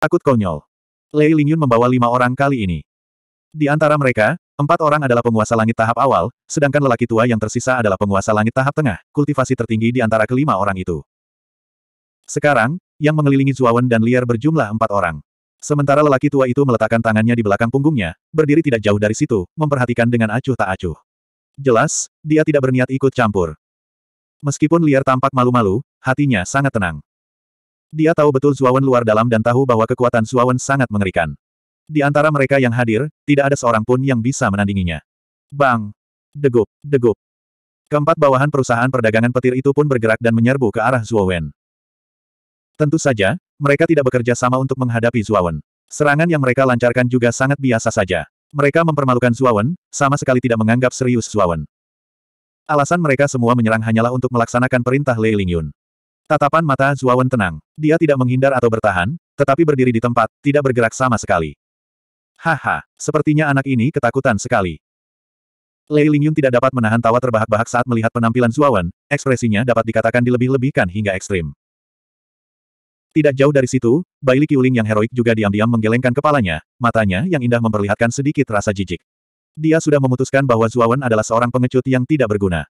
Takut konyol. Lei Lingyun membawa lima orang kali ini. Di antara mereka, empat orang adalah penguasa langit tahap awal, sedangkan lelaki tua yang tersisa adalah penguasa langit tahap tengah, kultivasi tertinggi di antara kelima orang itu. Sekarang, yang mengelilingi Zuawan dan Liar berjumlah empat orang. Sementara lelaki tua itu meletakkan tangannya di belakang punggungnya, berdiri tidak jauh dari situ, memperhatikan dengan acuh tak acuh. Jelas, dia tidak berniat ikut campur. Meskipun Liar tampak malu-malu, hatinya sangat tenang. Dia tahu betul Zuawan luar dalam dan tahu bahwa kekuatan Zuawan sangat mengerikan. Di antara mereka yang hadir, tidak ada seorang pun yang bisa menandinginya. Bang! Degup, degup. Keempat bawahan perusahaan perdagangan petir itu pun bergerak dan menyerbu ke arah Zuawan. Tentu saja, mereka tidak bekerja sama untuk menghadapi Zuawan. Serangan yang mereka lancarkan juga sangat biasa saja. Mereka mempermalukan Zuawan, sama sekali tidak menganggap serius Zuawan. Alasan mereka semua menyerang hanyalah untuk melaksanakan perintah Lei Lingyun. Tatapan mata Zuawan tenang. Dia tidak menghindar atau bertahan, tetapi berdiri di tempat, tidak bergerak sama sekali. Haha, sepertinya anak ini ketakutan sekali. Lei Lingyun tidak dapat menahan tawa terbahak-bahak saat melihat penampilan Zuawan, ekspresinya dapat dikatakan dilebih-lebihkan hingga ekstrim. Tidak jauh dari situ, Baili Qiuling yang heroik juga diam-diam menggelengkan kepalanya, matanya yang indah memperlihatkan sedikit rasa jijik. Dia sudah memutuskan bahwa Zuawan adalah seorang pengecut yang tidak berguna.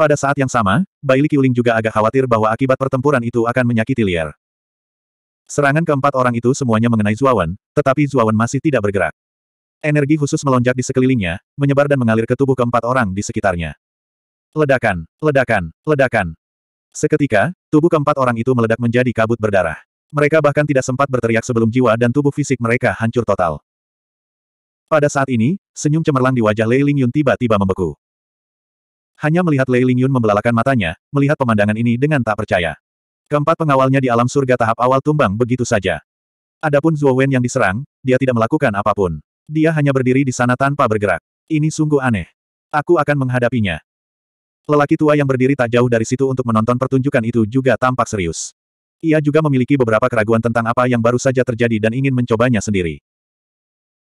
Pada saat yang sama, Baili Qiuling juga agak khawatir bahwa akibat pertempuran itu akan menyakiti Liar. Serangan keempat orang itu semuanya mengenai Zuawan, tetapi Zuawan masih tidak bergerak. Energi khusus melonjak di sekelilingnya, menyebar dan mengalir ke tubuh keempat orang di sekitarnya. Ledakan, ledakan, ledakan. Seketika, tubuh keempat orang itu meledak menjadi kabut berdarah. Mereka bahkan tidak sempat berteriak sebelum jiwa dan tubuh fisik mereka hancur total. Pada saat ini, senyum cemerlang di wajah Lei Ling Yun tiba-tiba membeku. Hanya melihat Lei Lingyun membelalakan matanya, melihat pemandangan ini dengan tak percaya. Keempat pengawalnya di alam surga tahap awal tumbang begitu saja. Adapun Zhuo Wen yang diserang, dia tidak melakukan apapun. Dia hanya berdiri di sana tanpa bergerak. Ini sungguh aneh. Aku akan menghadapinya. Lelaki tua yang berdiri tak jauh dari situ untuk menonton pertunjukan itu juga tampak serius. Ia juga memiliki beberapa keraguan tentang apa yang baru saja terjadi dan ingin mencobanya sendiri.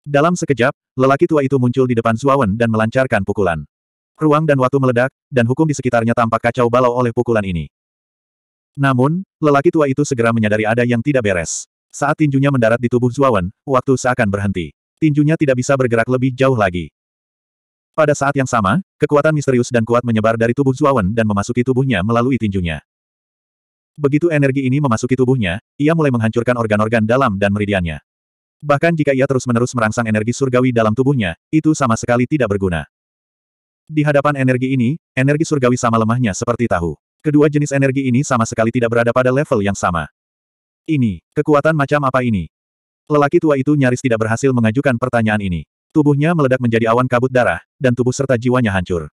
Dalam sekejap, lelaki tua itu muncul di depan Wen dan melancarkan pukulan. Ruang dan waktu meledak, dan hukum di sekitarnya tampak kacau balau oleh pukulan ini. Namun, lelaki tua itu segera menyadari ada yang tidak beres. Saat tinjunya mendarat di tubuh Zuawan, waktu seakan berhenti. Tinjunya tidak bisa bergerak lebih jauh lagi. Pada saat yang sama, kekuatan misterius dan kuat menyebar dari tubuh Zuawan dan memasuki tubuhnya melalui tinjunya. Begitu energi ini memasuki tubuhnya, ia mulai menghancurkan organ-organ dalam dan meridiannya. Bahkan jika ia terus-menerus merangsang energi surgawi dalam tubuhnya, itu sama sekali tidak berguna. Di hadapan energi ini, energi surgawi sama lemahnya seperti tahu. Kedua jenis energi ini sama sekali tidak berada pada level yang sama. Ini, kekuatan macam apa ini? Lelaki tua itu nyaris tidak berhasil mengajukan pertanyaan ini. Tubuhnya meledak menjadi awan kabut darah, dan tubuh serta jiwanya hancur.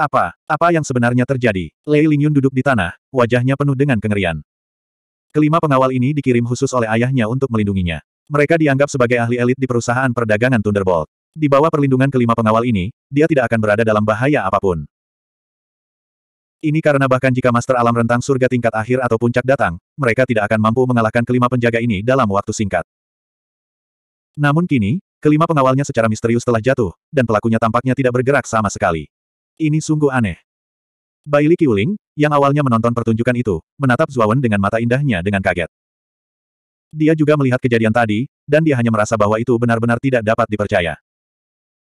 Apa, apa yang sebenarnya terjadi? Lei Lingyun duduk di tanah, wajahnya penuh dengan kengerian. Kelima pengawal ini dikirim khusus oleh ayahnya untuk melindunginya. Mereka dianggap sebagai ahli elit di perusahaan perdagangan Thunderbolt. Di bawah perlindungan kelima pengawal ini, dia tidak akan berada dalam bahaya apapun. Ini karena bahkan jika Master Alam Rentang Surga tingkat akhir atau puncak datang, mereka tidak akan mampu mengalahkan kelima penjaga ini dalam waktu singkat. Namun kini, kelima pengawalnya secara misterius telah jatuh, dan pelakunya tampaknya tidak bergerak sama sekali. Ini sungguh aneh. Li Qiuling, yang awalnya menonton pertunjukan itu, menatap Zuawan dengan mata indahnya dengan kaget. Dia juga melihat kejadian tadi, dan dia hanya merasa bahwa itu benar-benar tidak dapat dipercaya.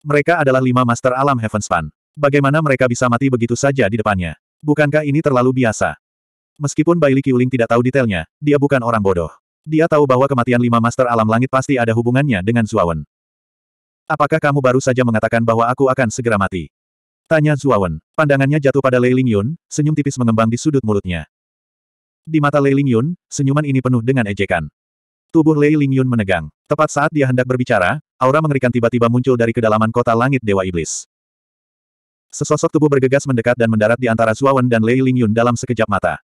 Mereka adalah lima master alam Heavenspan. Bagaimana mereka bisa mati begitu saja di depannya? Bukankah ini terlalu biasa? Meskipun Bailey Qiuling tidak tahu detailnya, dia bukan orang bodoh. Dia tahu bahwa kematian lima master alam langit pasti ada hubungannya dengan Zuawan. Apakah kamu baru saja mengatakan bahwa aku akan segera mati? Tanya Zuawan. Pandangannya jatuh pada Lei Lingyun, senyum tipis mengembang di sudut mulutnya. Di mata Lei Lingyun, senyuman ini penuh dengan ejekan. Tubuh Lei Lingyun menegang. Tepat saat dia hendak berbicara, Aura mengerikan tiba-tiba muncul dari kedalaman kota langit Dewa Iblis. Sesosok tubuh bergegas mendekat dan mendarat di antara Zuawan dan Lei Lingyun dalam sekejap mata.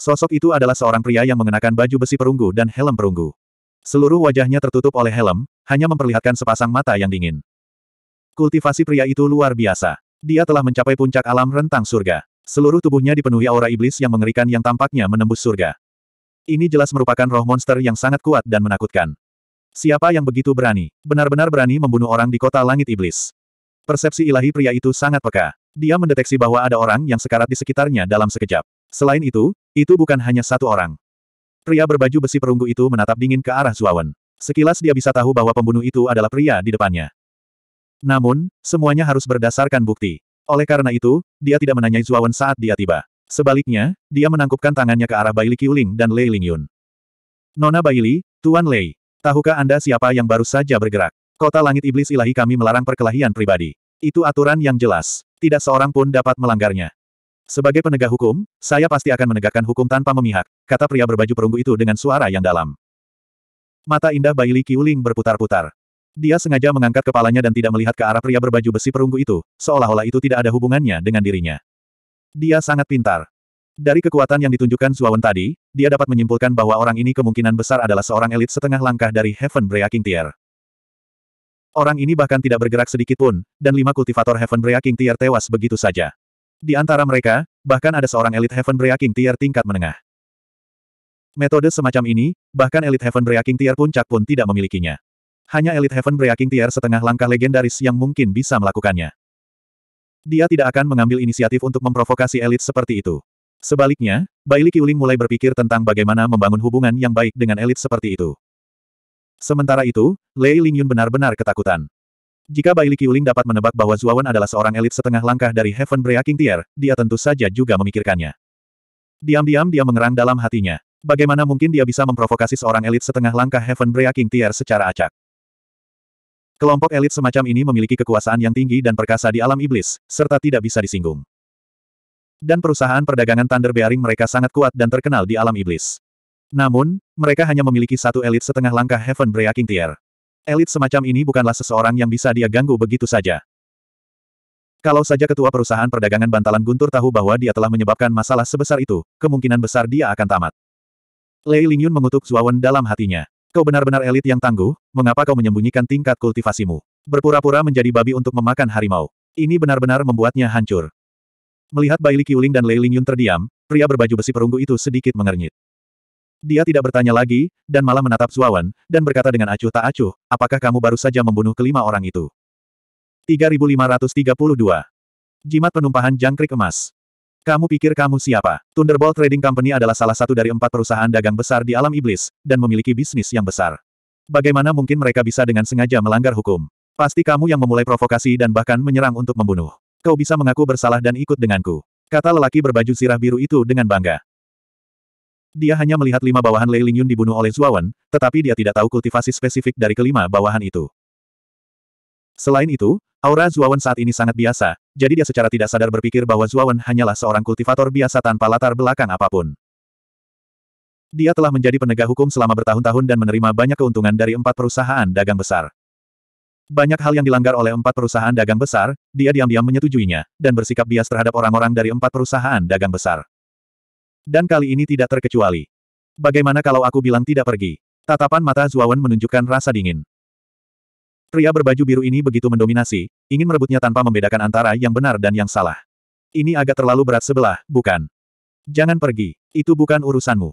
Sosok itu adalah seorang pria yang mengenakan baju besi perunggu dan helm perunggu. Seluruh wajahnya tertutup oleh helm, hanya memperlihatkan sepasang mata yang dingin. Kultivasi pria itu luar biasa. Dia telah mencapai puncak alam rentang surga. Seluruh tubuhnya dipenuhi aura iblis yang mengerikan yang tampaknya menembus surga. Ini jelas merupakan roh monster yang sangat kuat dan menakutkan. Siapa yang begitu berani? Benar-benar berani membunuh orang di kota langit iblis. Persepsi ilahi pria itu sangat peka. Dia mendeteksi bahwa ada orang yang sekarat di sekitarnya dalam sekejap. Selain itu, itu bukan hanya satu orang. Pria berbaju besi perunggu itu menatap dingin ke arah Zuawan. Sekilas dia bisa tahu bahwa pembunuh itu adalah pria di depannya. Namun, semuanya harus berdasarkan bukti. Oleh karena itu, dia tidak menanyai Zuawan saat dia tiba. Sebaliknya, dia menangkupkan tangannya ke arah Baili Qiuling dan Lei Lingyun. Nona Baili, Tuan Lei, Tahukah Anda siapa yang baru saja bergerak? Kota langit iblis ilahi kami melarang perkelahian pribadi. Itu aturan yang jelas. Tidak seorang pun dapat melanggarnya. Sebagai penegak hukum, saya pasti akan menegakkan hukum tanpa memihak, kata pria berbaju perunggu itu dengan suara yang dalam. Mata indah Li Kiuling berputar-putar. Dia sengaja mengangkat kepalanya dan tidak melihat ke arah pria berbaju besi perunggu itu, seolah-olah itu tidak ada hubungannya dengan dirinya. Dia sangat pintar. Dari kekuatan yang ditunjukkan Zuawan tadi, dia dapat menyimpulkan bahwa orang ini kemungkinan besar adalah seorang elit setengah langkah dari Heaven Breaking Tier. Orang ini bahkan tidak bergerak sedikit pun, dan lima kultivator Heaven Breaking Tier tewas begitu saja. Di antara mereka, bahkan ada seorang elit Heaven Breaking Tier tingkat menengah. Metode semacam ini, bahkan elit Heaven Breaking Tier puncak pun tidak memilikinya. Hanya elit Heaven Breaking Tier setengah langkah legendaris yang mungkin bisa melakukannya. Dia tidak akan mengambil inisiatif untuk memprovokasi elit seperti itu. Sebaliknya, Bailey Qiuling mulai berpikir tentang bagaimana membangun hubungan yang baik dengan elit seperti itu. Sementara itu, Lei Lingyun benar-benar ketakutan. Jika Bailey Qiuling dapat menebak bahwa Zuawan adalah seorang elit setengah langkah dari Heaven Breaking Tier, dia tentu saja juga memikirkannya. Diam-diam dia mengerang dalam hatinya. Bagaimana mungkin dia bisa memprovokasi seorang elit setengah langkah Heaven Breaking Tier secara acak? Kelompok elit semacam ini memiliki kekuasaan yang tinggi dan perkasa di alam iblis, serta tidak bisa disinggung dan perusahaan perdagangan Thunder Bearing mereka sangat kuat dan terkenal di alam iblis. Namun, mereka hanya memiliki satu elit setengah langkah Heaven Breaking Tier. Elit semacam ini bukanlah seseorang yang bisa dia ganggu begitu saja. Kalau saja ketua perusahaan perdagangan bantalan guntur tahu bahwa dia telah menyebabkan masalah sebesar itu, kemungkinan besar dia akan tamat. Lei Lingyun mengutuk Zuawan dalam hatinya. Kau benar-benar elit yang tangguh, mengapa kau menyembunyikan tingkat kultivasimu? Berpura-pura menjadi babi untuk memakan harimau. Ini benar-benar membuatnya hancur. Melihat Bai Li Qiuling dan Lei Lingyun terdiam, pria berbaju besi perunggu itu sedikit mengernyit. Dia tidak bertanya lagi, dan malah menatap Zuawan, dan berkata dengan acuh tak acuh, apakah kamu baru saja membunuh kelima orang itu? 3532. Jimat penumpahan jangkrik emas. Kamu pikir kamu siapa? Thunderbolt Trading Company adalah salah satu dari empat perusahaan dagang besar di alam iblis, dan memiliki bisnis yang besar. Bagaimana mungkin mereka bisa dengan sengaja melanggar hukum? Pasti kamu yang memulai provokasi dan bahkan menyerang untuk membunuh. Kau bisa mengaku bersalah dan ikut denganku. Kata lelaki berbaju sirah biru itu dengan bangga. Dia hanya melihat lima bawahan Lei Lingyun dibunuh oleh Zuawan, tetapi dia tidak tahu kultivasi spesifik dari kelima bawahan itu. Selain itu, aura Zuawan saat ini sangat biasa, jadi dia secara tidak sadar berpikir bahwa Zuawan hanyalah seorang kultivator biasa tanpa latar belakang apapun. Dia telah menjadi penegak hukum selama bertahun-tahun dan menerima banyak keuntungan dari empat perusahaan dagang besar. Banyak hal yang dilanggar oleh empat perusahaan dagang besar, dia diam-diam menyetujuinya, dan bersikap bias terhadap orang-orang dari empat perusahaan dagang besar. Dan kali ini tidak terkecuali. Bagaimana kalau aku bilang tidak pergi? Tatapan mata Zuawan menunjukkan rasa dingin. Pria berbaju biru ini begitu mendominasi, ingin merebutnya tanpa membedakan antara yang benar dan yang salah. Ini agak terlalu berat sebelah, bukan? Jangan pergi, itu bukan urusanmu.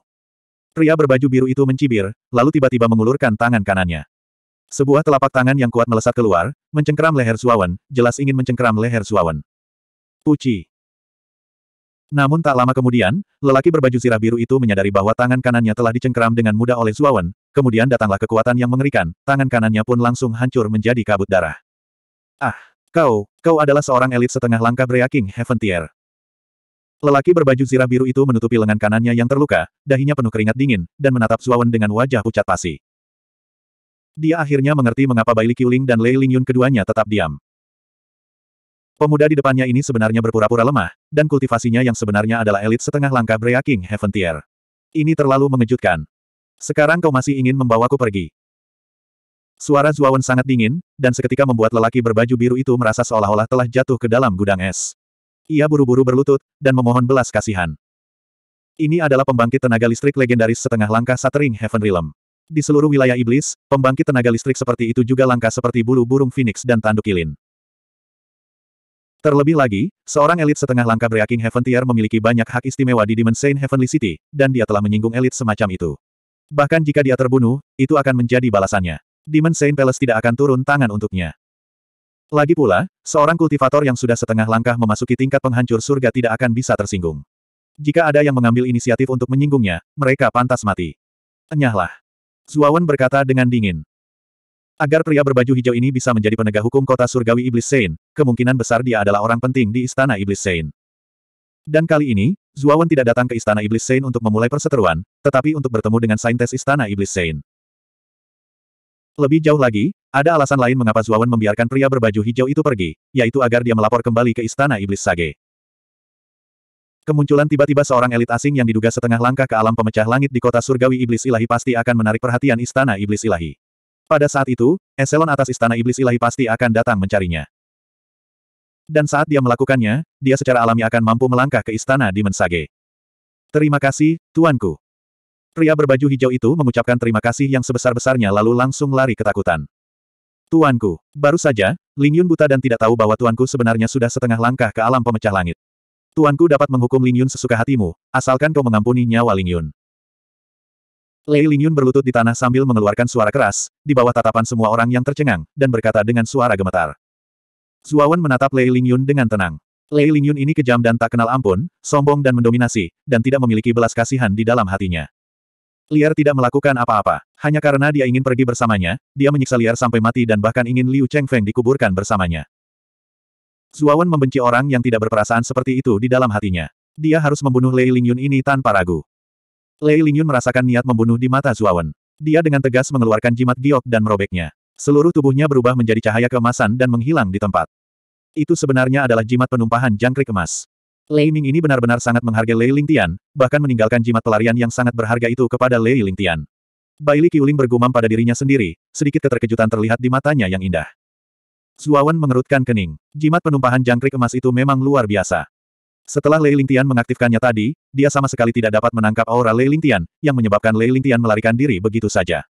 Pria berbaju biru itu mencibir, lalu tiba-tiba mengulurkan tangan kanannya. Sebuah telapak tangan yang kuat melesat keluar, mencengkeram leher Suawan, jelas ingin mencengkeram leher Suawan. Puci. Namun tak lama kemudian, lelaki berbaju zirah biru itu menyadari bahwa tangan kanannya telah dicengkeram dengan mudah oleh Suawan, kemudian datanglah kekuatan yang mengerikan, tangan kanannya pun langsung hancur menjadi kabut darah. Ah, kau, kau adalah seorang elit setengah langkah Brea heaven tier. Lelaki berbaju zirah biru itu menutupi lengan kanannya yang terluka, dahinya penuh keringat dingin, dan menatap Suawan dengan wajah pucat pasi. Dia akhirnya mengerti mengapa Bai Li Qiuling dan Lei Lingyun keduanya tetap diam. Pemuda di depannya ini sebenarnya berpura-pura lemah, dan kultivasinya yang sebenarnya adalah elit setengah langkah breaking heaven tier. Ini terlalu mengejutkan. Sekarang kau masih ingin membawaku pergi. Suara Zuawan sangat dingin, dan seketika membuat lelaki berbaju biru itu merasa seolah-olah telah jatuh ke dalam gudang es. Ia buru-buru berlutut, dan memohon belas kasihan. Ini adalah pembangkit tenaga listrik legendaris setengah langkah Satering Heaven Realm. Di seluruh wilayah iblis, pembangkit tenaga listrik seperti itu juga langka seperti bulu burung phoenix dan tanduk kilin. Terlebih lagi, seorang elit setengah langkah Breaking Heaven Tier memiliki banyak hak istimewa di Dimension Heavenly City, dan dia telah menyinggung elit semacam itu. Bahkan jika dia terbunuh, itu akan menjadi balasannya. Dimension Palace tidak akan turun tangan untuknya. Lagi pula, seorang kultivator yang sudah setengah langkah memasuki tingkat penghancur surga tidak akan bisa tersinggung. Jika ada yang mengambil inisiatif untuk menyinggungnya, mereka pantas mati. Enyahlah. Zuawan berkata dengan dingin. Agar pria berbaju hijau ini bisa menjadi penegak hukum kota surgawi Iblis Sein, kemungkinan besar dia adalah orang penting di istana Iblis Sein. Dan kali ini, Zuawan tidak datang ke istana Iblis Sein untuk memulai perseteruan, tetapi untuk bertemu dengan saintes istana Iblis Sein. Lebih jauh lagi, ada alasan lain mengapa Zuawan membiarkan pria berbaju hijau itu pergi, yaitu agar dia melapor kembali ke istana Iblis Sage. Kemunculan tiba-tiba seorang elit asing yang diduga setengah langkah ke alam pemecah langit di kota surgawi iblis ilahi pasti akan menarik perhatian istana iblis ilahi. Pada saat itu, eselon atas istana iblis ilahi pasti akan datang mencarinya. Dan saat dia melakukannya, dia secara alami akan mampu melangkah ke istana di Mensage. Terima kasih, tuanku. Pria berbaju hijau itu mengucapkan terima kasih yang sebesar-besarnya lalu langsung lari ketakutan. Tuanku, baru saja, Ling Yun buta dan tidak tahu bahwa tuanku sebenarnya sudah setengah langkah ke alam pemecah langit. Tuanku dapat menghukum Ling Yun sesuka hatimu, asalkan kau mengampuni nyawa Ling Yun. Lei Ling Yun berlutut di tanah sambil mengeluarkan suara keras, di bawah tatapan semua orang yang tercengang, dan berkata dengan suara gemetar. Zuawan menatap Lei Ling Yun dengan tenang. Lei Ling Yun ini kejam dan tak kenal ampun, sombong dan mendominasi, dan tidak memiliki belas kasihan di dalam hatinya. Liar tidak melakukan apa-apa. Hanya karena dia ingin pergi bersamanya, dia menyiksa Liar sampai mati dan bahkan ingin Liu Cheng Feng dikuburkan bersamanya. Zuawan membenci orang yang tidak berperasaan seperti itu di dalam hatinya. Dia harus membunuh Lei Lingyun ini tanpa ragu. Lei Lingyun merasakan niat membunuh di mata Zuawan. Dia dengan tegas mengeluarkan jimat giok dan merobeknya. Seluruh tubuhnya berubah menjadi cahaya keemasan dan menghilang di tempat. Itu sebenarnya adalah jimat penumpahan jangkrik emas. Lei Ming ini benar-benar sangat menghargai Lei Lingtian, bahkan meninggalkan jimat pelarian yang sangat berharga itu kepada Lei Lingtian. Baili Qiuling bergumam pada dirinya sendiri, sedikit keterkejutan terlihat di matanya yang indah. Zuawan mengerutkan kening. Jimat penumpahan jangkrik emas itu memang luar biasa. Setelah Lei Lingtian mengaktifkannya tadi, dia sama sekali tidak dapat menangkap aura Lei Lingtian, yang menyebabkan Lei Lingtian melarikan diri begitu saja.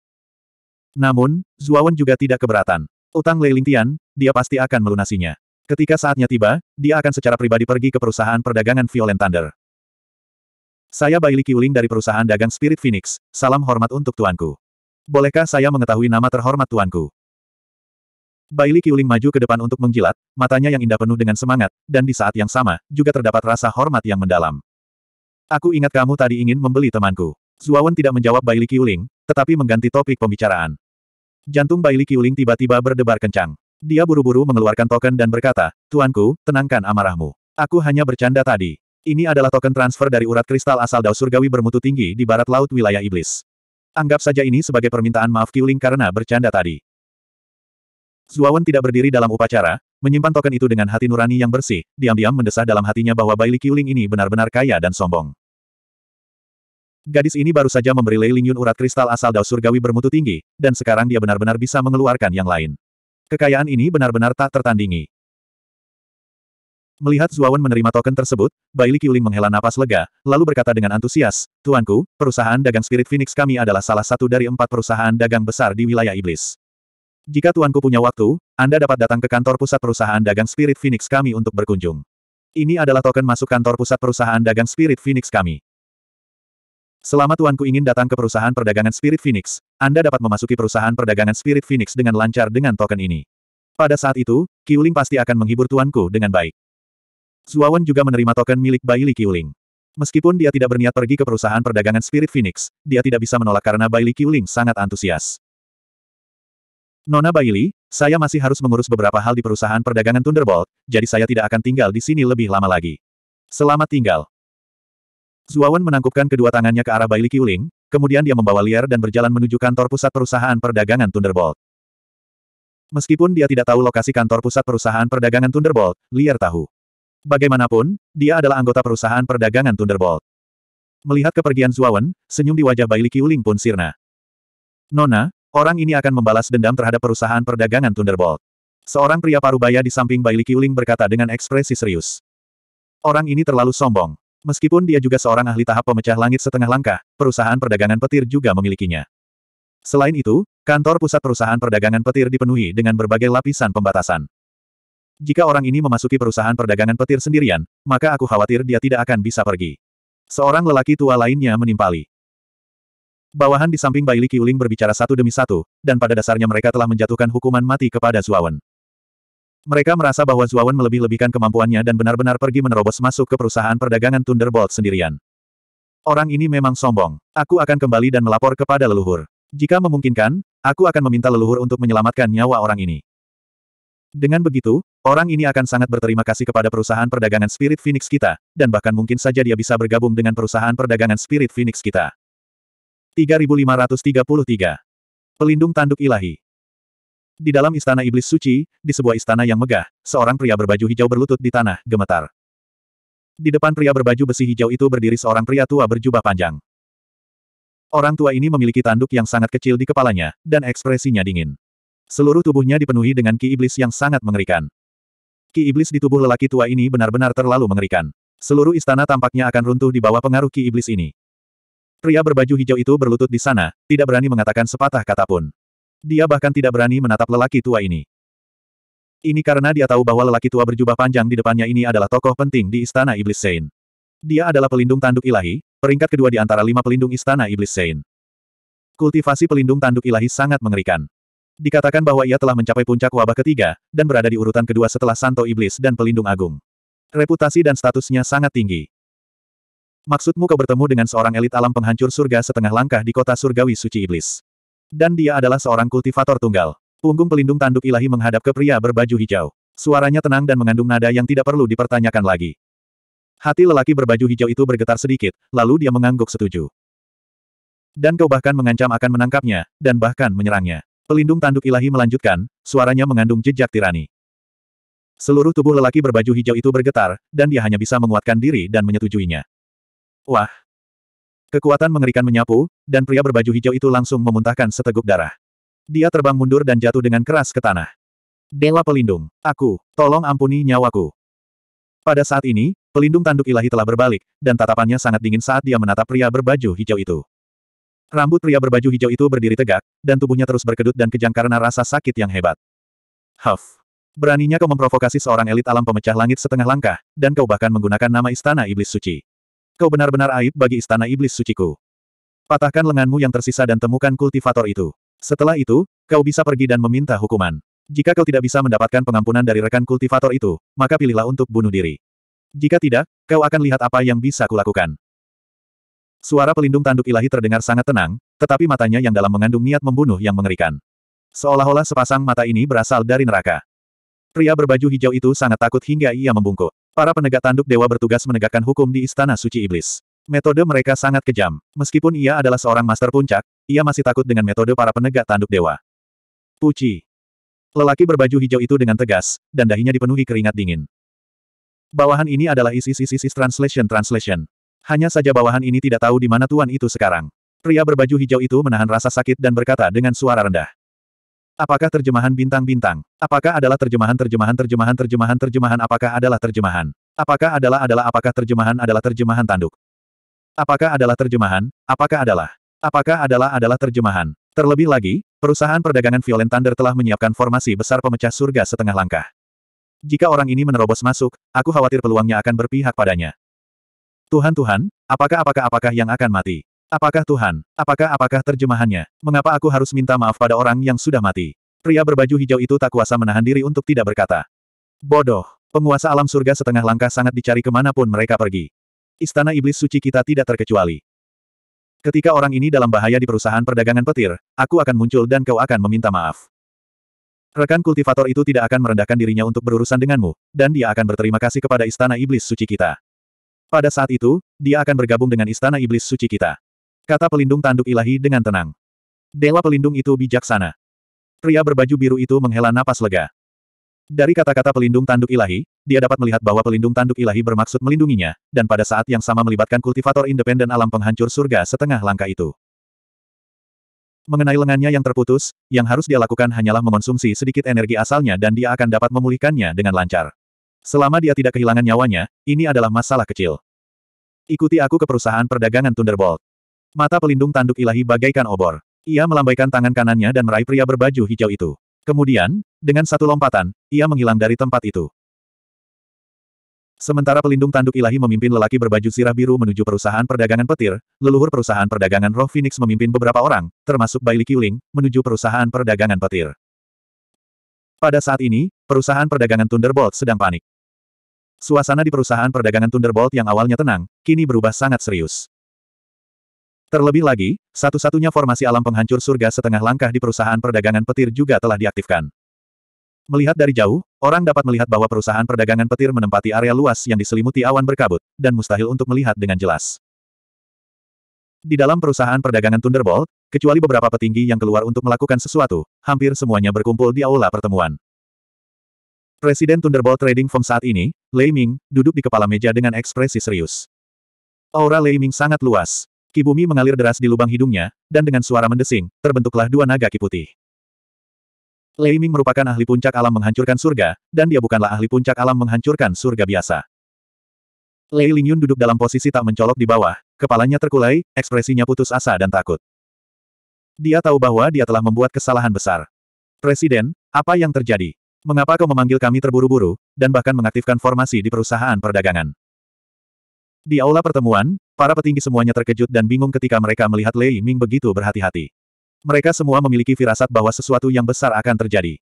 Namun, Zuawan juga tidak keberatan. Utang Lei Lingtian, dia pasti akan melunasinya. Ketika saatnya tiba, dia akan secara pribadi pergi ke perusahaan perdagangan Violent Thunder. Saya Bailey Kiuling dari perusahaan dagang Spirit Phoenix, salam hormat untuk tuanku. Bolehkah saya mengetahui nama terhormat tuanku? Bailey Qiuling maju ke depan untuk menjilat, matanya yang indah penuh dengan semangat, dan di saat yang sama, juga terdapat rasa hormat yang mendalam. Aku ingat kamu tadi ingin membeli temanku. Zuawan tidak menjawab Bailey Qiuling, tetapi mengganti topik pembicaraan. Jantung Bailey Qiuling tiba-tiba berdebar kencang. Dia buru-buru mengeluarkan token dan berkata, Tuanku, tenangkan amarahmu. Aku hanya bercanda tadi. Ini adalah token transfer dari urat kristal asal Dao Surgawi bermutu tinggi di barat laut wilayah iblis. Anggap saja ini sebagai permintaan maaf Qiuling karena bercanda tadi. Zuawan tidak berdiri dalam upacara, menyimpan token itu dengan hati nurani yang bersih, diam-diam mendesah dalam hatinya bahwa Baili Li Qiuling ini benar-benar kaya dan sombong. Gadis ini baru saja memberi Lei Lingyun urat kristal asal dao surgawi bermutu tinggi, dan sekarang dia benar-benar bisa mengeluarkan yang lain. Kekayaan ini benar-benar tak tertandingi. Melihat Zuawan menerima token tersebut, Baili Li Qiuling menghela napas lega, lalu berkata dengan antusias, Tuanku, perusahaan dagang Spirit Phoenix kami adalah salah satu dari empat perusahaan dagang besar di wilayah iblis. Jika tuanku punya waktu, Anda dapat datang ke kantor pusat perusahaan dagang Spirit Phoenix kami untuk berkunjung. Ini adalah token masuk kantor pusat perusahaan dagang Spirit Phoenix kami. Selama tuanku ingin datang ke perusahaan perdagangan Spirit Phoenix, Anda dapat memasuki perusahaan perdagangan Spirit Phoenix dengan lancar dengan token ini. Pada saat itu, Kiuling pasti akan menghibur tuanku dengan baik. Zuawan juga menerima token milik Baili Kiuling. Meskipun dia tidak berniat pergi ke perusahaan perdagangan Spirit Phoenix, dia tidak bisa menolak karena Baili Kiuling sangat antusias. Nona Bailey, saya masih harus mengurus beberapa hal di perusahaan perdagangan Thunderbolt, jadi saya tidak akan tinggal di sini lebih lama lagi. Selamat tinggal. Zuawan menangkupkan kedua tangannya ke arah Bailey Qiuling, kemudian dia membawa liar dan berjalan menuju kantor pusat perusahaan perdagangan Thunderbolt. Meskipun dia tidak tahu lokasi kantor pusat perusahaan perdagangan Thunderbolt, liar tahu. Bagaimanapun, dia adalah anggota perusahaan perdagangan Thunderbolt. Melihat kepergian Zuawan, senyum di wajah Bailey Qiuling pun sirna. Nona, Orang ini akan membalas dendam terhadap perusahaan perdagangan Thunderbolt. Seorang pria parubaya di samping Bailey Qiuling berkata dengan ekspresi serius. Orang ini terlalu sombong. Meskipun dia juga seorang ahli tahap pemecah langit setengah langkah, perusahaan perdagangan petir juga memilikinya. Selain itu, kantor pusat perusahaan perdagangan petir dipenuhi dengan berbagai lapisan pembatasan. Jika orang ini memasuki perusahaan perdagangan petir sendirian, maka aku khawatir dia tidak akan bisa pergi. Seorang lelaki tua lainnya menimpali. Bawahan di samping Bailey Kiuling berbicara satu demi satu, dan pada dasarnya mereka telah menjatuhkan hukuman mati kepada Zuawan. Mereka merasa bahwa Zuawan melebih-lebihkan kemampuannya dan benar-benar pergi menerobos masuk ke perusahaan perdagangan Thunderbolt sendirian. Orang ini memang sombong. Aku akan kembali dan melapor kepada leluhur. Jika memungkinkan, aku akan meminta leluhur untuk menyelamatkan nyawa orang ini. Dengan begitu, orang ini akan sangat berterima kasih kepada perusahaan perdagangan Spirit Phoenix kita, dan bahkan mungkin saja dia bisa bergabung dengan perusahaan perdagangan Spirit Phoenix kita. 3533. Pelindung Tanduk Ilahi. Di dalam istana iblis suci, di sebuah istana yang megah, seorang pria berbaju hijau berlutut di tanah, gemetar. Di depan pria berbaju besi hijau itu berdiri seorang pria tua berjubah panjang. Orang tua ini memiliki tanduk yang sangat kecil di kepalanya, dan ekspresinya dingin. Seluruh tubuhnya dipenuhi dengan ki iblis yang sangat mengerikan. Ki iblis di tubuh lelaki tua ini benar-benar terlalu mengerikan. Seluruh istana tampaknya akan runtuh di bawah pengaruh ki iblis ini. Pria berbaju hijau itu berlutut di sana, tidak berani mengatakan sepatah kata pun. Dia bahkan tidak berani menatap lelaki tua ini. Ini karena dia tahu bahwa lelaki tua berjubah panjang di depannya ini adalah tokoh penting di Istana Iblis Sein. Dia adalah pelindung tanduk ilahi, peringkat kedua di antara lima pelindung Istana Iblis Sein. Kultivasi pelindung tanduk ilahi sangat mengerikan. Dikatakan bahwa ia telah mencapai puncak wabah ketiga, dan berada di urutan kedua setelah Santo Iblis dan Pelindung Agung. Reputasi dan statusnya sangat tinggi. Maksudmu kau bertemu dengan seorang elit alam penghancur surga setengah langkah di kota surgawi suci iblis. Dan dia adalah seorang kultivator tunggal. Punggung pelindung tanduk ilahi menghadap ke pria berbaju hijau. Suaranya tenang dan mengandung nada yang tidak perlu dipertanyakan lagi. Hati lelaki berbaju hijau itu bergetar sedikit, lalu dia mengangguk setuju. Dan kau bahkan mengancam akan menangkapnya, dan bahkan menyerangnya. Pelindung tanduk ilahi melanjutkan, suaranya mengandung jejak tirani. Seluruh tubuh lelaki berbaju hijau itu bergetar, dan dia hanya bisa menguatkan diri dan menyetujuinya. Wah! Kekuatan mengerikan menyapu, dan pria berbaju hijau itu langsung memuntahkan seteguk darah. Dia terbang mundur dan jatuh dengan keras ke tanah. Dewa pelindung, aku, tolong ampuni nyawaku. Pada saat ini, pelindung tanduk ilahi telah berbalik, dan tatapannya sangat dingin saat dia menatap pria berbaju hijau itu. Rambut pria berbaju hijau itu berdiri tegak, dan tubuhnya terus berkedut dan kejang karena rasa sakit yang hebat. Huff. Beraninya kau memprovokasi seorang elit alam pemecah langit setengah langkah, dan kau bahkan menggunakan nama istana iblis suci. Kau benar-benar aib bagi istana iblis suciku. Patahkan lenganmu yang tersisa dan temukan kultivator itu. Setelah itu, kau bisa pergi dan meminta hukuman. Jika kau tidak bisa mendapatkan pengampunan dari rekan kultivator itu, maka pilihlah untuk bunuh diri. Jika tidak, kau akan lihat apa yang bisa kulakukan. Suara pelindung tanduk ilahi terdengar sangat tenang, tetapi matanya yang dalam mengandung niat membunuh yang mengerikan. Seolah-olah sepasang mata ini berasal dari neraka. Pria berbaju hijau itu sangat takut hingga ia membungkuk. Para penegak tanduk dewa bertugas menegakkan hukum di Istana Suci Iblis. Metode mereka sangat kejam. Meskipun ia adalah seorang master puncak, ia masih takut dengan metode para penegak tanduk dewa. Puci. Lelaki berbaju hijau itu dengan tegas, dan dahinya dipenuhi keringat dingin. Bawahan ini adalah isi, isis isis translation translation. Hanya saja bawahan ini tidak tahu di mana tuan itu sekarang. Pria berbaju hijau itu menahan rasa sakit dan berkata dengan suara rendah. Apakah terjemahan bintang-bintang? Apakah adalah terjemahan-terjemahan-terjemahan-terjemahan-terjemahan apakah adalah terjemahan? Apakah adalah adalah apakah terjemahan adalah terjemahan tanduk? Apakah adalah terjemahan? Apakah adalah? Apakah adalah adalah terjemahan? Terlebih lagi, perusahaan perdagangan Violent Thunder telah menyiapkan formasi besar pemecah surga setengah langkah. Jika orang ini menerobos masuk, aku khawatir peluangnya akan berpihak padanya. Tuhan Tuhan, apakah apakah apakah yang akan mati? Apakah Tuhan? Apakah apakah terjemahannya? Mengapa aku harus minta maaf pada orang yang sudah mati? Pria berbaju hijau itu tak kuasa menahan diri untuk tidak berkata. Bodoh. Penguasa alam surga setengah langkah sangat dicari kemanapun mereka pergi. Istana iblis suci kita tidak terkecuali. Ketika orang ini dalam bahaya di perusahaan perdagangan petir, aku akan muncul dan kau akan meminta maaf. Rekan kultivator itu tidak akan merendahkan dirinya untuk berurusan denganmu, dan dia akan berterima kasih kepada istana iblis suci kita. Pada saat itu, dia akan bergabung dengan istana iblis suci kita. Kata pelindung tanduk ilahi dengan tenang. Dewa pelindung itu bijaksana. Pria berbaju biru itu menghela napas lega. Dari kata-kata pelindung tanduk ilahi, dia dapat melihat bahwa pelindung tanduk ilahi bermaksud melindunginya, dan pada saat yang sama melibatkan kultivator independen alam penghancur surga setengah langkah itu. Mengenai lengannya yang terputus, yang harus dia lakukan hanyalah mengonsumsi sedikit energi asalnya dan dia akan dapat memulihkannya dengan lancar. Selama dia tidak kehilangan nyawanya, ini adalah masalah kecil. Ikuti aku ke perusahaan perdagangan Thunderbolt. Mata pelindung tanduk ilahi bagaikan obor. Ia melambaikan tangan kanannya dan meraih pria berbaju hijau itu. Kemudian, dengan satu lompatan, ia menghilang dari tempat itu. Sementara pelindung tanduk ilahi memimpin lelaki berbaju sirah biru menuju perusahaan perdagangan petir, leluhur perusahaan perdagangan roh Phoenix memimpin beberapa orang, termasuk Bailey Qiuling, menuju perusahaan perdagangan petir. Pada saat ini, perusahaan perdagangan Thunderbolt sedang panik. Suasana di perusahaan perdagangan Thunderbolt yang awalnya tenang, kini berubah sangat serius. Terlebih lagi, satu-satunya formasi alam penghancur surga setengah langkah di perusahaan perdagangan petir juga telah diaktifkan. Melihat dari jauh, orang dapat melihat bahwa perusahaan perdagangan petir menempati area luas yang diselimuti awan berkabut, dan mustahil untuk melihat dengan jelas. Di dalam perusahaan perdagangan Thunderbolt, kecuali beberapa petinggi yang keluar untuk melakukan sesuatu, hampir semuanya berkumpul di aula pertemuan. Presiden Thunderbolt Trading Firm saat ini, Lei Ming, duduk di kepala meja dengan ekspresi serius. Aura Lei Ming sangat luas. Ki bumi mengalir deras di lubang hidungnya, dan dengan suara mendesing, terbentuklah dua naga ki putih. Lei Ming merupakan ahli puncak alam menghancurkan surga, dan dia bukanlah ahli puncak alam menghancurkan surga biasa. Lei Lingyun duduk dalam posisi tak mencolok di bawah, kepalanya terkulai, ekspresinya putus asa dan takut. Dia tahu bahwa dia telah membuat kesalahan besar. Presiden, apa yang terjadi? Mengapa kau memanggil kami terburu-buru, dan bahkan mengaktifkan formasi di perusahaan perdagangan? Di aula pertemuan, Para petinggi semuanya terkejut dan bingung ketika mereka melihat Lei Ming begitu berhati-hati. Mereka semua memiliki firasat bahwa sesuatu yang besar akan terjadi.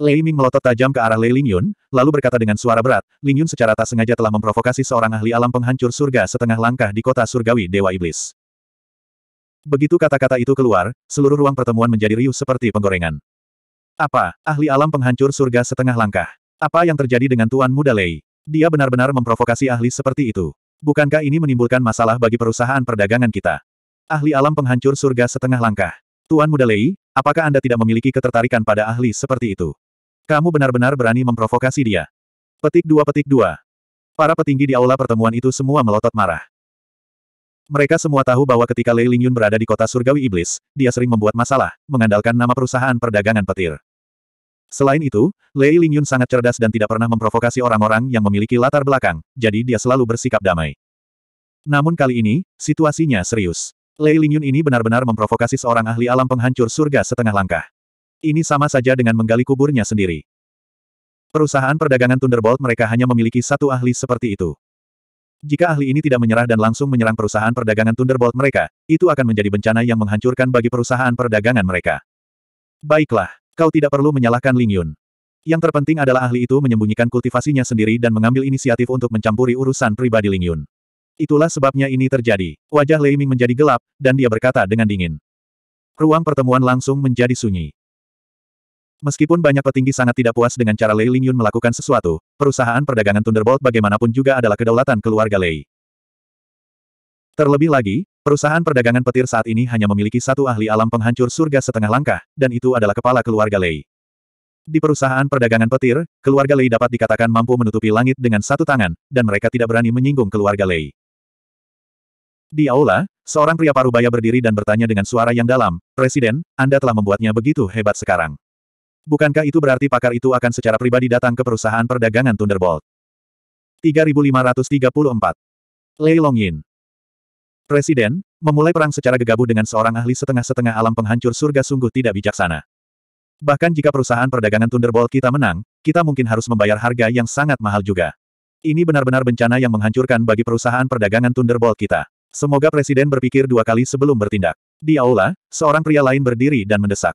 Lei Ming melotot tajam ke arah Lei Lingyun, lalu berkata dengan suara berat, Lingyun secara tak sengaja telah memprovokasi seorang ahli alam penghancur surga setengah langkah di kota surgawi Dewa Iblis. Begitu kata-kata itu keluar, seluruh ruang pertemuan menjadi riuh seperti penggorengan. Apa, ahli alam penghancur surga setengah langkah? Apa yang terjadi dengan Tuan Muda Lei? Dia benar-benar memprovokasi ahli seperti itu. Bukankah ini menimbulkan masalah bagi perusahaan perdagangan kita? Ahli alam penghancur surga setengah langkah. Tuan Muda Lei, apakah Anda tidak memiliki ketertarikan pada ahli seperti itu? Kamu benar-benar berani memprovokasi dia. Petik dua petik dua. Para petinggi di aula pertemuan itu semua melotot marah. Mereka semua tahu bahwa ketika Lei Lingyun berada di kota surgawi iblis, dia sering membuat masalah, mengandalkan nama perusahaan perdagangan petir. Selain itu, Lei Lingyun sangat cerdas dan tidak pernah memprovokasi orang-orang yang memiliki latar belakang, jadi dia selalu bersikap damai. Namun kali ini, situasinya serius. Lei Lingyun ini benar-benar memprovokasi seorang ahli alam penghancur surga setengah langkah. Ini sama saja dengan menggali kuburnya sendiri. Perusahaan perdagangan Thunderbolt mereka hanya memiliki satu ahli seperti itu. Jika ahli ini tidak menyerah dan langsung menyerang perusahaan perdagangan Thunderbolt mereka, itu akan menjadi bencana yang menghancurkan bagi perusahaan perdagangan mereka. Baiklah. Kau tidak perlu menyalahkan Ling Yun. Yang terpenting adalah ahli itu menyembunyikan kultivasinya sendiri dan mengambil inisiatif untuk mencampuri urusan pribadi Ling Yun. Itulah sebabnya ini terjadi. Wajah Lei Ming menjadi gelap, dan dia berkata dengan dingin. Ruang pertemuan langsung menjadi sunyi. Meskipun banyak petinggi sangat tidak puas dengan cara Lei Ling Yun melakukan sesuatu, perusahaan perdagangan Thunderbolt bagaimanapun juga adalah kedaulatan keluarga Lei. Terlebih lagi, perusahaan perdagangan petir saat ini hanya memiliki satu ahli alam penghancur surga setengah langkah, dan itu adalah kepala keluarga Lei. Di perusahaan perdagangan petir, keluarga Lei dapat dikatakan mampu menutupi langit dengan satu tangan, dan mereka tidak berani menyinggung keluarga Lei. Di aula, seorang pria parubaya berdiri dan bertanya dengan suara yang dalam, Presiden, Anda telah membuatnya begitu hebat sekarang. Bukankah itu berarti pakar itu akan secara pribadi datang ke perusahaan perdagangan Thunderbolt? 3534. Lei Longyin. Presiden, memulai perang secara gegabah dengan seorang ahli setengah-setengah alam penghancur surga sungguh tidak bijaksana. Bahkan jika perusahaan perdagangan Thunderbolt kita menang, kita mungkin harus membayar harga yang sangat mahal juga. Ini benar-benar bencana yang menghancurkan bagi perusahaan perdagangan Thunderbolt kita. Semoga Presiden berpikir dua kali sebelum bertindak. Di aula, seorang pria lain berdiri dan mendesak.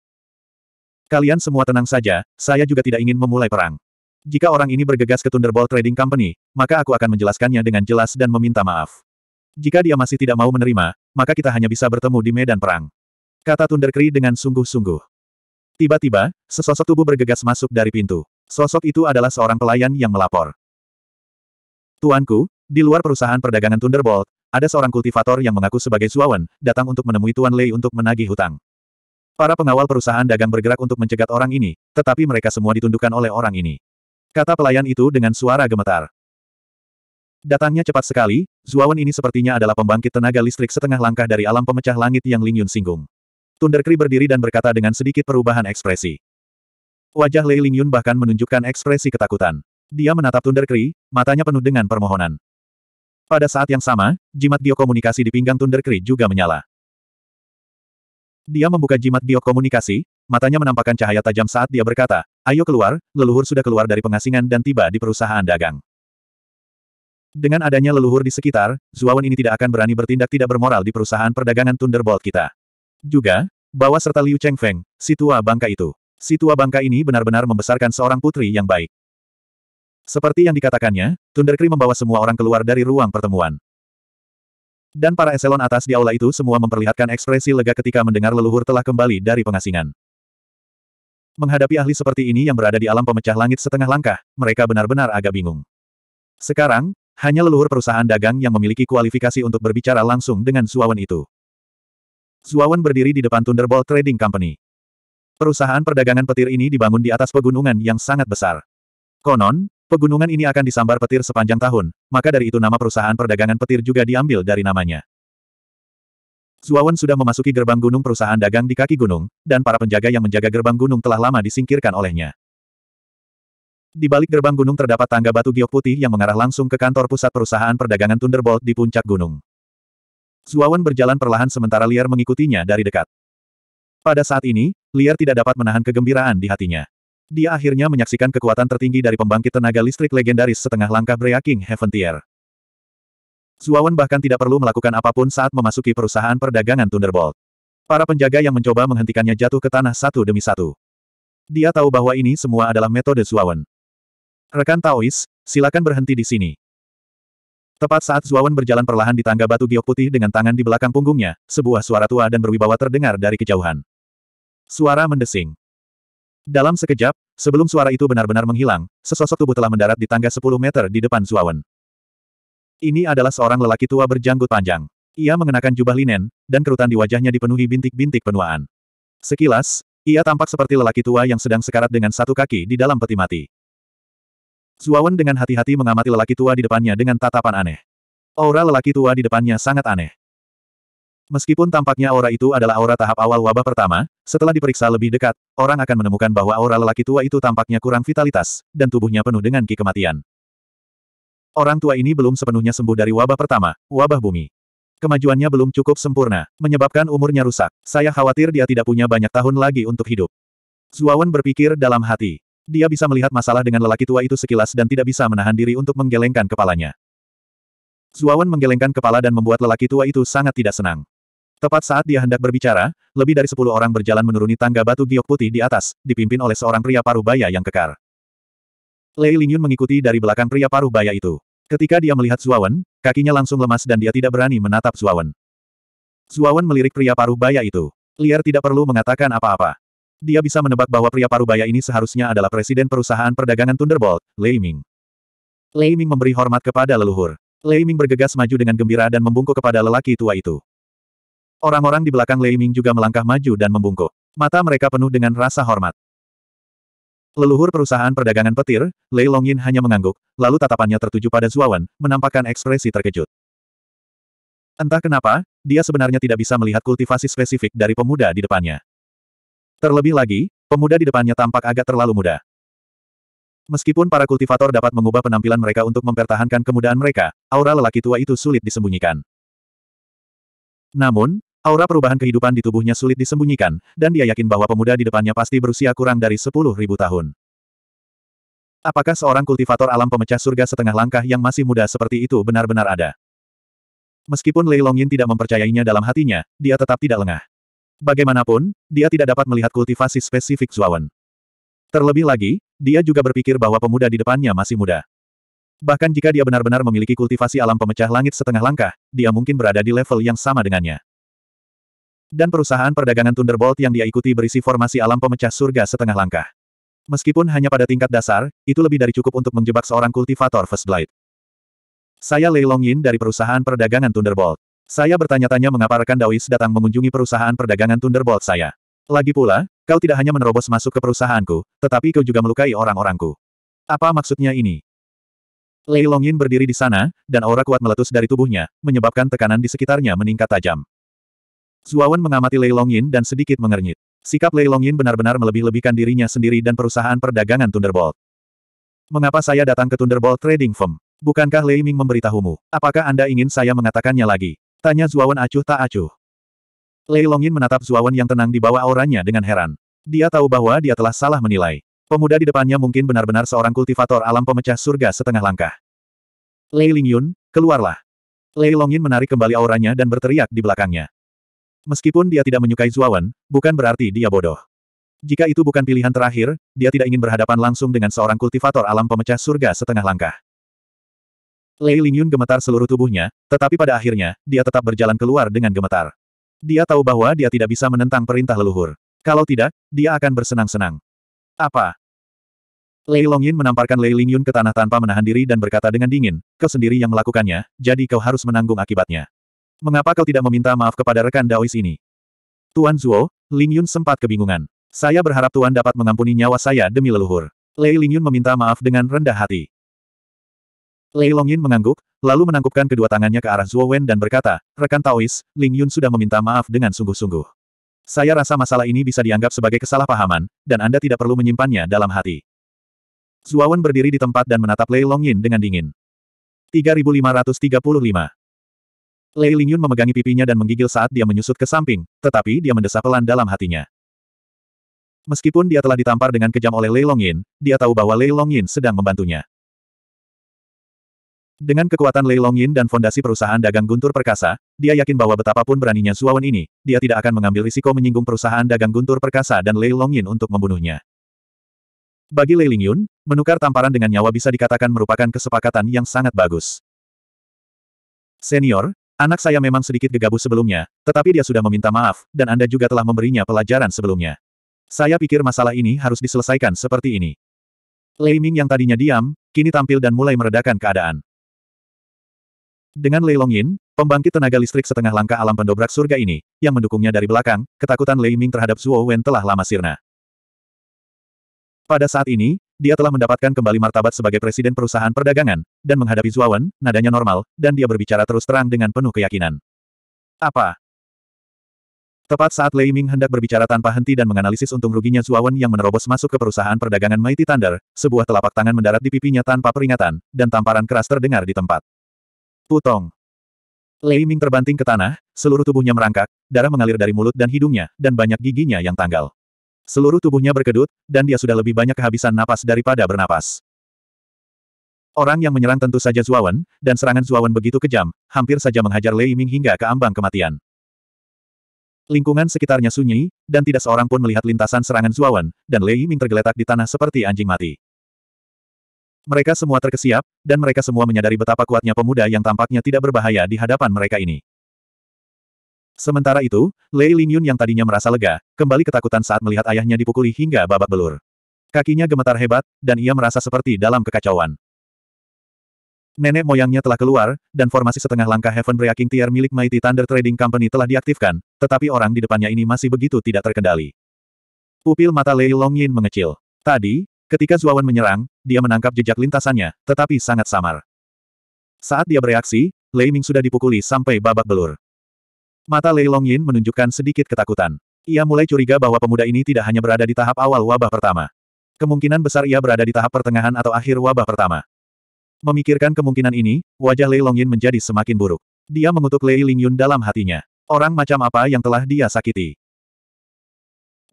Kalian semua tenang saja, saya juga tidak ingin memulai perang. Jika orang ini bergegas ke Thunderbolt Trading Company, maka aku akan menjelaskannya dengan jelas dan meminta maaf. Jika dia masih tidak mau menerima, maka kita hanya bisa bertemu di medan perang. Kata Tundercree dengan sungguh-sungguh. Tiba-tiba, sesosok tubuh bergegas masuk dari pintu. Sosok itu adalah seorang pelayan yang melapor. Tuanku, di luar perusahaan perdagangan Thunderbolt, ada seorang kultivator yang mengaku sebagai Zuawan, datang untuk menemui Tuan Lei untuk menagih hutang. Para pengawal perusahaan dagang bergerak untuk mencegat orang ini, tetapi mereka semua ditundukkan oleh orang ini. Kata pelayan itu dengan suara gemetar. Datangnya cepat sekali, Zuawan ini sepertinya adalah pembangkit tenaga listrik setengah langkah dari alam pemecah langit yang Lingyun singgung. Tunderkri berdiri dan berkata dengan sedikit perubahan ekspresi. Wajah Lei Lingyun bahkan menunjukkan ekspresi ketakutan. Dia menatap Tunderkri, matanya penuh dengan permohonan. Pada saat yang sama, jimat biokomunikasi di pinggang Tunderkri juga menyala. Dia membuka jimat biokomunikasi, matanya menampakkan cahaya tajam saat dia berkata, ayo keluar, leluhur sudah keluar dari pengasingan dan tiba di perusahaan dagang. Dengan adanya leluhur di sekitar, Zuawan ini tidak akan berani bertindak tidak bermoral di perusahaan perdagangan Thunderbolt kita. Juga, bawa serta Liu Chengfeng, si tua bangka itu. Si tua bangka ini benar-benar membesarkan seorang putri yang baik. Seperti yang dikatakannya, Thundercree membawa semua orang keluar dari ruang pertemuan. Dan para eselon atas di aula itu semua memperlihatkan ekspresi lega ketika mendengar leluhur telah kembali dari pengasingan. Menghadapi ahli seperti ini yang berada di alam pemecah langit setengah langkah, mereka benar-benar agak bingung. Sekarang, hanya leluhur perusahaan dagang yang memiliki kualifikasi untuk berbicara langsung dengan Zuawan itu. Zuawan berdiri di depan Thunderbolt Trading Company. Perusahaan perdagangan petir ini dibangun di atas pegunungan yang sangat besar. Konon, pegunungan ini akan disambar petir sepanjang tahun, maka dari itu nama perusahaan perdagangan petir juga diambil dari namanya. Zuawan sudah memasuki gerbang gunung perusahaan dagang di kaki gunung, dan para penjaga yang menjaga gerbang gunung telah lama disingkirkan olehnya. Di balik gerbang gunung terdapat tangga batu giok putih yang mengarah langsung ke kantor pusat perusahaan perdagangan Thunderbolt di puncak gunung. Zuawan berjalan perlahan sementara Liar mengikutinya dari dekat. Pada saat ini, Liar tidak dapat menahan kegembiraan di hatinya. Dia akhirnya menyaksikan kekuatan tertinggi dari pembangkit tenaga listrik legendaris setengah langkah Breaking Heaven Tier. Zuawan bahkan tidak perlu melakukan apapun saat memasuki perusahaan perdagangan Thunderbolt. Para penjaga yang mencoba menghentikannya jatuh ke tanah satu demi satu. Dia tahu bahwa ini semua adalah metode Zuawan. Rekan Taois, silakan berhenti di sini. Tepat saat Zuawan berjalan perlahan di tangga batu giok putih dengan tangan di belakang punggungnya, sebuah suara tua dan berwibawa terdengar dari kejauhan. Suara mendesing. Dalam sekejap, sebelum suara itu benar-benar menghilang, sesosok tubuh telah mendarat di tangga 10 meter di depan Zuawan. Ini adalah seorang lelaki tua berjanggut panjang. Ia mengenakan jubah linen, dan kerutan di wajahnya dipenuhi bintik-bintik penuaan. Sekilas, ia tampak seperti lelaki tua yang sedang sekarat dengan satu kaki di dalam peti mati. Zuawan dengan hati-hati mengamati lelaki tua di depannya dengan tatapan aneh. Aura lelaki tua di depannya sangat aneh. Meskipun tampaknya aura itu adalah aura tahap awal wabah pertama, setelah diperiksa lebih dekat, orang akan menemukan bahwa aura lelaki tua itu tampaknya kurang vitalitas, dan tubuhnya penuh dengan ki kematian. Orang tua ini belum sepenuhnya sembuh dari wabah pertama, wabah bumi. Kemajuannya belum cukup sempurna, menyebabkan umurnya rusak. Saya khawatir dia tidak punya banyak tahun lagi untuk hidup. Zuawan berpikir dalam hati. Dia bisa melihat masalah dengan lelaki tua itu sekilas dan tidak bisa menahan diri untuk menggelengkan kepalanya. Zuawan menggelengkan kepala dan membuat lelaki tua itu sangat tidak senang. Tepat saat dia hendak berbicara, lebih dari sepuluh orang berjalan menuruni tangga batu giok putih di atas, dipimpin oleh seorang pria paruh baya yang kekar. Lei Lingyun mengikuti dari belakang pria paruh baya itu. Ketika dia melihat Zuawan, kakinya langsung lemas dan dia tidak berani menatap Zuawan. Zuawan melirik pria paruh baya itu. Liar tidak perlu mengatakan apa-apa. Dia bisa menebak bahwa pria parubaya ini seharusnya adalah presiden perusahaan perdagangan Thunderbolt, Lei Ming. Lei Ming memberi hormat kepada leluhur. Lei Ming bergegas maju dengan gembira dan membungkuk kepada lelaki tua itu. Orang-orang di belakang Lei Ming juga melangkah maju dan membungkuk. Mata mereka penuh dengan rasa hormat. Leluhur perusahaan perdagangan petir, Lei Longin hanya mengangguk, lalu tatapannya tertuju pada Zuawan, menampakkan ekspresi terkejut. Entah kenapa, dia sebenarnya tidak bisa melihat kultivasi spesifik dari pemuda di depannya. Terlebih lagi, pemuda di depannya tampak agak terlalu muda. Meskipun para kultivator dapat mengubah penampilan mereka untuk mempertahankan kemudahan mereka, aura lelaki tua itu sulit disembunyikan. Namun, aura perubahan kehidupan di tubuhnya sulit disembunyikan, dan dia yakin bahwa pemuda di depannya pasti berusia kurang dari 10.000 tahun. Apakah seorang kultivator alam pemecah surga setengah langkah yang masih muda seperti itu benar-benar ada? Meskipun Lei Longyin tidak mempercayainya dalam hatinya, dia tetap tidak lengah. Bagaimanapun, dia tidak dapat melihat kultivasi spesifik Zuawan. Terlebih lagi, dia juga berpikir bahwa pemuda di depannya masih muda. Bahkan jika dia benar-benar memiliki kultivasi alam pemecah langit setengah langkah, dia mungkin berada di level yang sama dengannya. Dan perusahaan perdagangan Thunderbolt yang dia ikuti berisi formasi alam pemecah surga setengah langkah. Meskipun hanya pada tingkat dasar, itu lebih dari cukup untuk menjebak seorang kultivator First Blight. Saya Lei Longyin dari perusahaan perdagangan Thunderbolt. Saya bertanya-tanya mengapa rekan Dawis datang mengunjungi perusahaan perdagangan Thunderbolt saya. Lagi pula, kau tidak hanya menerobos masuk ke perusahaanku, tetapi kau juga melukai orang-orangku. Apa maksudnya ini? Lei Longyin berdiri di sana, dan aura kuat meletus dari tubuhnya, menyebabkan tekanan di sekitarnya meningkat tajam. Zuawan mengamati Lei Longyin dan sedikit mengernyit. Sikap Lei Longyin benar-benar melebih-lebihkan dirinya sendiri dan perusahaan perdagangan Thunderbolt. Mengapa saya datang ke Thunderbolt Trading Firm? Bukankah Lei Ming memberitahumu? Apakah Anda ingin saya mengatakannya lagi? Tanya Zuawan acuh tak acuh. Lei Longin menatap Zuawan yang tenang di bawah auranya dengan heran. Dia tahu bahwa dia telah salah menilai. Pemuda di depannya mungkin benar-benar seorang kultivator alam pemecah surga setengah langkah. Lei Lingyun, keluarlah. Lei Longin menarik kembali auranya dan berteriak di belakangnya. Meskipun dia tidak menyukai Zuawan, bukan berarti dia bodoh. Jika itu bukan pilihan terakhir, dia tidak ingin berhadapan langsung dengan seorang kultivator alam pemecah surga setengah langkah. Lei Lingyun gemetar seluruh tubuhnya, tetapi pada akhirnya, dia tetap berjalan keluar dengan gemetar. Dia tahu bahwa dia tidak bisa menentang perintah leluhur. Kalau tidak, dia akan bersenang-senang. Apa? Lei Longyin menamparkan Lei Lingyun ke tanah tanpa menahan diri dan berkata dengan dingin, kau sendiri yang melakukannya, jadi kau harus menanggung akibatnya. Mengapa kau tidak meminta maaf kepada rekan Daois ini? Tuan Zuo, Lingyun sempat kebingungan. Saya berharap Tuan dapat mengampuni nyawa saya demi leluhur. Lei Lingyun meminta maaf dengan rendah hati. Lei Longyin mengangguk, lalu menangkupkan kedua tangannya ke arah Zhuo Wen dan berkata, rekan Taois, Ling Yun sudah meminta maaf dengan sungguh-sungguh. Saya rasa masalah ini bisa dianggap sebagai kesalahpahaman, dan Anda tidak perlu menyimpannya dalam hati. Zhuo Wen berdiri di tempat dan menatap Lei Longyin dengan dingin. 3535 Lei Lingyun memegangi pipinya dan menggigil saat dia menyusut ke samping, tetapi dia mendesah pelan dalam hatinya. Meskipun dia telah ditampar dengan kejam oleh Lei Longyin, dia tahu bahwa Lei Longyin sedang membantunya. Dengan kekuatan Lei Long Yin dan fondasi perusahaan dagang Guntur Perkasa, dia yakin bahwa betapapun beraninya Suawan ini, dia tidak akan mengambil risiko menyinggung perusahaan dagang Guntur Perkasa dan Lei Long Yin untuk membunuhnya. Bagi Lei Ling Yun, menukar tamparan dengan nyawa bisa dikatakan merupakan kesepakatan yang sangat bagus. Senior, anak saya memang sedikit gegabah sebelumnya, tetapi dia sudah meminta maaf, dan Anda juga telah memberinya pelajaran sebelumnya. Saya pikir masalah ini harus diselesaikan seperti ini. Lei Ming yang tadinya diam, kini tampil dan mulai meredakan keadaan. Dengan Lei Longyin, pembangkit tenaga listrik setengah langkah alam pendobrak surga ini, yang mendukungnya dari belakang, ketakutan Lei Ming terhadap Zuo Wen telah lama sirna. Pada saat ini, dia telah mendapatkan kembali martabat sebagai presiden perusahaan perdagangan, dan menghadapi Zuo Wen, nadanya normal, dan dia berbicara terus terang dengan penuh keyakinan. Apa? Tepat saat Lei Ming hendak berbicara tanpa henti dan menganalisis untung ruginya Wen yang menerobos masuk ke perusahaan perdagangan Mighty Thunder, sebuah telapak tangan mendarat di pipinya tanpa peringatan, dan tamparan keras terdengar di tempat. Putong. Lei Ming terbanting ke tanah, seluruh tubuhnya merangkak, darah mengalir dari mulut dan hidungnya, dan banyak giginya yang tanggal. Seluruh tubuhnya berkedut, dan dia sudah lebih banyak kehabisan napas daripada bernapas. Orang yang menyerang tentu saja Zuawan, dan serangan Zuawan begitu kejam, hampir saja menghajar Lei Ming hingga ke ambang kematian. Lingkungan sekitarnya sunyi, dan tidak seorang pun melihat lintasan serangan Zuawan, dan Lei Ming tergeletak di tanah seperti anjing mati. Mereka semua terkesiap, dan mereka semua menyadari betapa kuatnya pemuda yang tampaknya tidak berbahaya di hadapan mereka ini. Sementara itu, Lei Lingyun yang tadinya merasa lega, kembali ketakutan saat melihat ayahnya dipukuli hingga babak belur. Kakinya gemetar hebat, dan ia merasa seperti dalam kekacauan. Nenek moyangnya telah keluar, dan formasi setengah langkah Heaven Breaking Tier milik Mighty Thunder Trading Company telah diaktifkan, tetapi orang di depannya ini masih begitu tidak terkendali. Pupil mata Lei Longyin mengecil. Tadi, Ketika Zuawan menyerang, dia menangkap jejak lintasannya, tetapi sangat samar. Saat dia bereaksi, Lei Ming sudah dipukuli sampai babak belur. Mata Lei Long Yin menunjukkan sedikit ketakutan. Ia mulai curiga bahwa pemuda ini tidak hanya berada di tahap awal wabah pertama. Kemungkinan besar ia berada di tahap pertengahan atau akhir wabah pertama. Memikirkan kemungkinan ini, wajah Lei Long Yin menjadi semakin buruk. Dia mengutuk Lei Ling Yun dalam hatinya. Orang macam apa yang telah dia sakiti?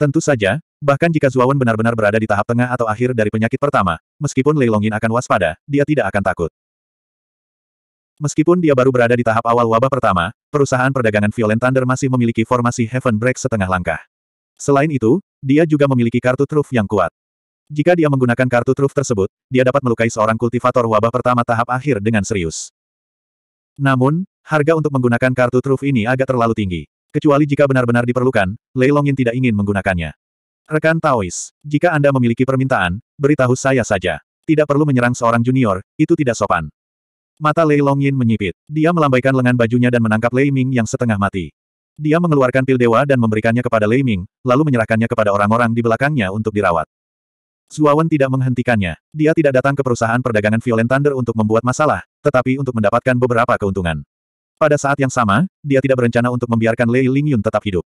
Tentu saja, Bahkan jika Zuawan benar-benar berada di tahap tengah atau akhir dari penyakit pertama, meskipun Lei Longin akan waspada, dia tidak akan takut. Meskipun dia baru berada di tahap awal wabah pertama, perusahaan perdagangan Violent Thunder masih memiliki formasi Heaven Break setengah langkah. Selain itu, dia juga memiliki kartu truf yang kuat. Jika dia menggunakan kartu truf tersebut, dia dapat melukai seorang kultivator wabah pertama tahap akhir dengan serius. Namun, harga untuk menggunakan kartu truf ini agak terlalu tinggi. Kecuali jika benar-benar diperlukan, Lei Longin tidak ingin menggunakannya. Rekan Taois, jika Anda memiliki permintaan, beritahu saya saja. Tidak perlu menyerang seorang junior, itu tidak sopan. Mata Lei Longyin menyipit. Dia melambaikan lengan bajunya dan menangkap Lei Ming yang setengah mati. Dia mengeluarkan pil dewa dan memberikannya kepada Lei Ming, lalu menyerahkannya kepada orang-orang di belakangnya untuk dirawat. Zuawan tidak menghentikannya. Dia tidak datang ke perusahaan perdagangan Violent Thunder untuk membuat masalah, tetapi untuk mendapatkan beberapa keuntungan. Pada saat yang sama, dia tidak berencana untuk membiarkan Lei Lingyun tetap hidup.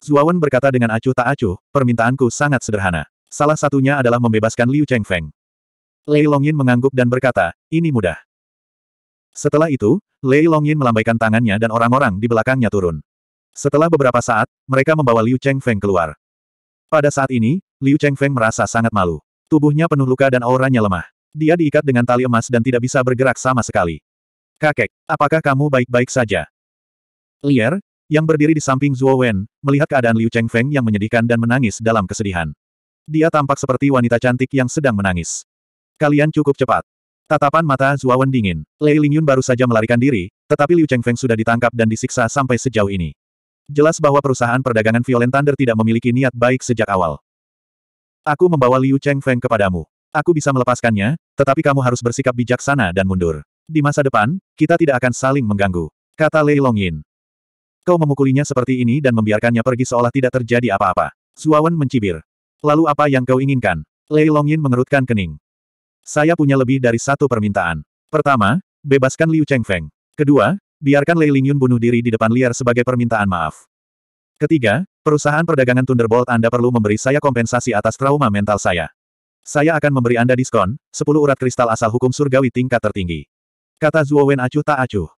Zuawan berkata dengan acuh tak acuh, permintaanku sangat sederhana. Salah satunya adalah membebaskan Liu Chengfeng. Lei Longyin mengangguk dan berkata, ini mudah. Setelah itu, Lei Longyin melambaikan tangannya dan orang-orang di belakangnya turun. Setelah beberapa saat, mereka membawa Liu Chengfeng keluar. Pada saat ini, Liu Chengfeng merasa sangat malu. Tubuhnya penuh luka dan auranya lemah. Dia diikat dengan tali emas dan tidak bisa bergerak sama sekali. Kakek, apakah kamu baik-baik saja? Lier, yang berdiri di samping Zuo Wen, melihat keadaan Liu Chengfeng yang menyedihkan dan menangis dalam kesedihan. Dia tampak seperti wanita cantik yang sedang menangis. Kalian cukup cepat. Tatapan mata Zuo Wen dingin. Lei Lingyun baru saja melarikan diri, tetapi Liu Chengfeng sudah ditangkap dan disiksa sampai sejauh ini. Jelas bahwa perusahaan perdagangan Violent Thunder tidak memiliki niat baik sejak awal. Aku membawa Liu Chengfeng kepadamu. Aku bisa melepaskannya, tetapi kamu harus bersikap bijaksana dan mundur. Di masa depan, kita tidak akan saling mengganggu. Kata Lei Longyin kau memukulinya seperti ini dan membiarkannya pergi seolah tidak terjadi apa-apa? Suawan mencibir. Lalu apa yang kau inginkan? Lei Longyin mengerutkan kening. Saya punya lebih dari satu permintaan. Pertama, bebaskan Liu Chengfeng. Kedua, biarkan Lei Lingyun bunuh diri di depan liar sebagai permintaan maaf. Ketiga, perusahaan perdagangan Thunderbolt Anda perlu memberi saya kompensasi atas trauma mental saya. Saya akan memberi Anda diskon, 10 urat kristal asal hukum surgawi tingkat tertinggi. Kata Wen acuh tak acuh.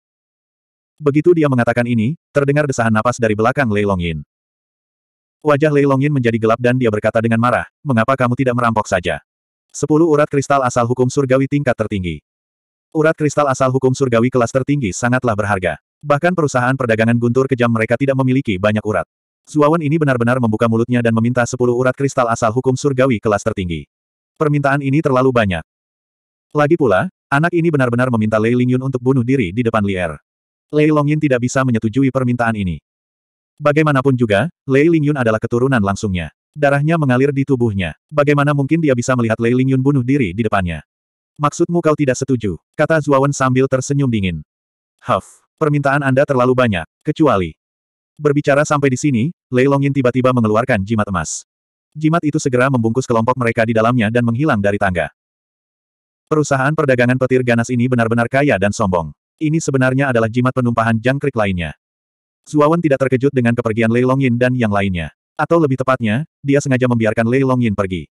Begitu dia mengatakan ini, terdengar desahan napas dari belakang Lei Longyin. Wajah Lei Longyin menjadi gelap dan dia berkata dengan marah, mengapa kamu tidak merampok saja? Sepuluh urat kristal asal hukum surgawi tingkat tertinggi. Urat kristal asal hukum surgawi kelas tertinggi sangatlah berharga. Bahkan perusahaan perdagangan guntur kejam mereka tidak memiliki banyak urat. Zuawan ini benar-benar membuka mulutnya dan meminta sepuluh urat kristal asal hukum surgawi kelas tertinggi. Permintaan ini terlalu banyak. Lagi pula, anak ini benar-benar meminta Lei Lingyun untuk bunuh diri di depan Lier. Lei Longyin tidak bisa menyetujui permintaan ini. Bagaimanapun juga, Lei Lingyun adalah keturunan langsungnya. Darahnya mengalir di tubuhnya. Bagaimana mungkin dia bisa melihat Lei Lingyun bunuh diri di depannya? Maksudmu kau tidak setuju? Kata Zuawan sambil tersenyum dingin. Huff, permintaan Anda terlalu banyak, kecuali. Berbicara sampai di sini, Lei Longyin tiba-tiba mengeluarkan jimat emas. Jimat itu segera membungkus kelompok mereka di dalamnya dan menghilang dari tangga. Perusahaan perdagangan petir ganas ini benar-benar kaya dan sombong. Ini sebenarnya adalah jimat penumpahan jangkrik lainnya. Zuawan tidak terkejut dengan kepergian Lei Longyin dan yang lainnya. Atau lebih tepatnya, dia sengaja membiarkan Lei Longyin pergi.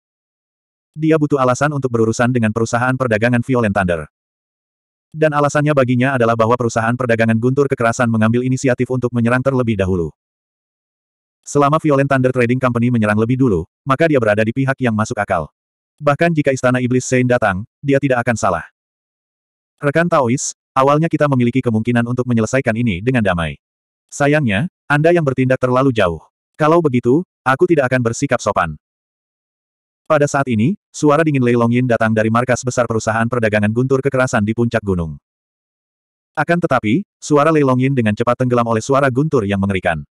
Dia butuh alasan untuk berurusan dengan perusahaan perdagangan Violent Thunder. Dan alasannya baginya adalah bahwa perusahaan perdagangan Guntur Kekerasan mengambil inisiatif untuk menyerang terlebih dahulu. Selama Violent Thunder Trading Company menyerang lebih dulu, maka dia berada di pihak yang masuk akal. Bahkan jika Istana Iblis Sein datang, dia tidak akan salah. Rekan Taois, Awalnya kita memiliki kemungkinan untuk menyelesaikan ini dengan damai. Sayangnya, Anda yang bertindak terlalu jauh. Kalau begitu, aku tidak akan bersikap sopan. Pada saat ini, suara dingin Lei Longyin datang dari markas besar perusahaan perdagangan guntur kekerasan di puncak gunung. Akan tetapi, suara Lei Longyin dengan cepat tenggelam oleh suara guntur yang mengerikan.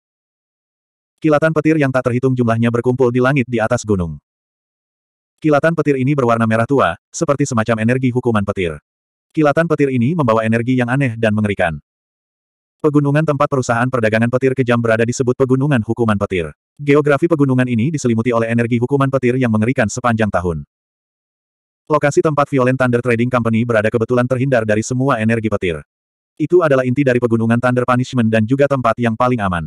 Kilatan petir yang tak terhitung jumlahnya berkumpul di langit di atas gunung. Kilatan petir ini berwarna merah tua, seperti semacam energi hukuman petir. Kilatan petir ini membawa energi yang aneh dan mengerikan. Pegunungan tempat perusahaan perdagangan petir kejam berada disebut pegunungan hukuman petir. Geografi pegunungan ini diselimuti oleh energi hukuman petir yang mengerikan sepanjang tahun. Lokasi tempat Violent Thunder Trading Company berada kebetulan terhindar dari semua energi petir. Itu adalah inti dari pegunungan Thunder Punishment dan juga tempat yang paling aman.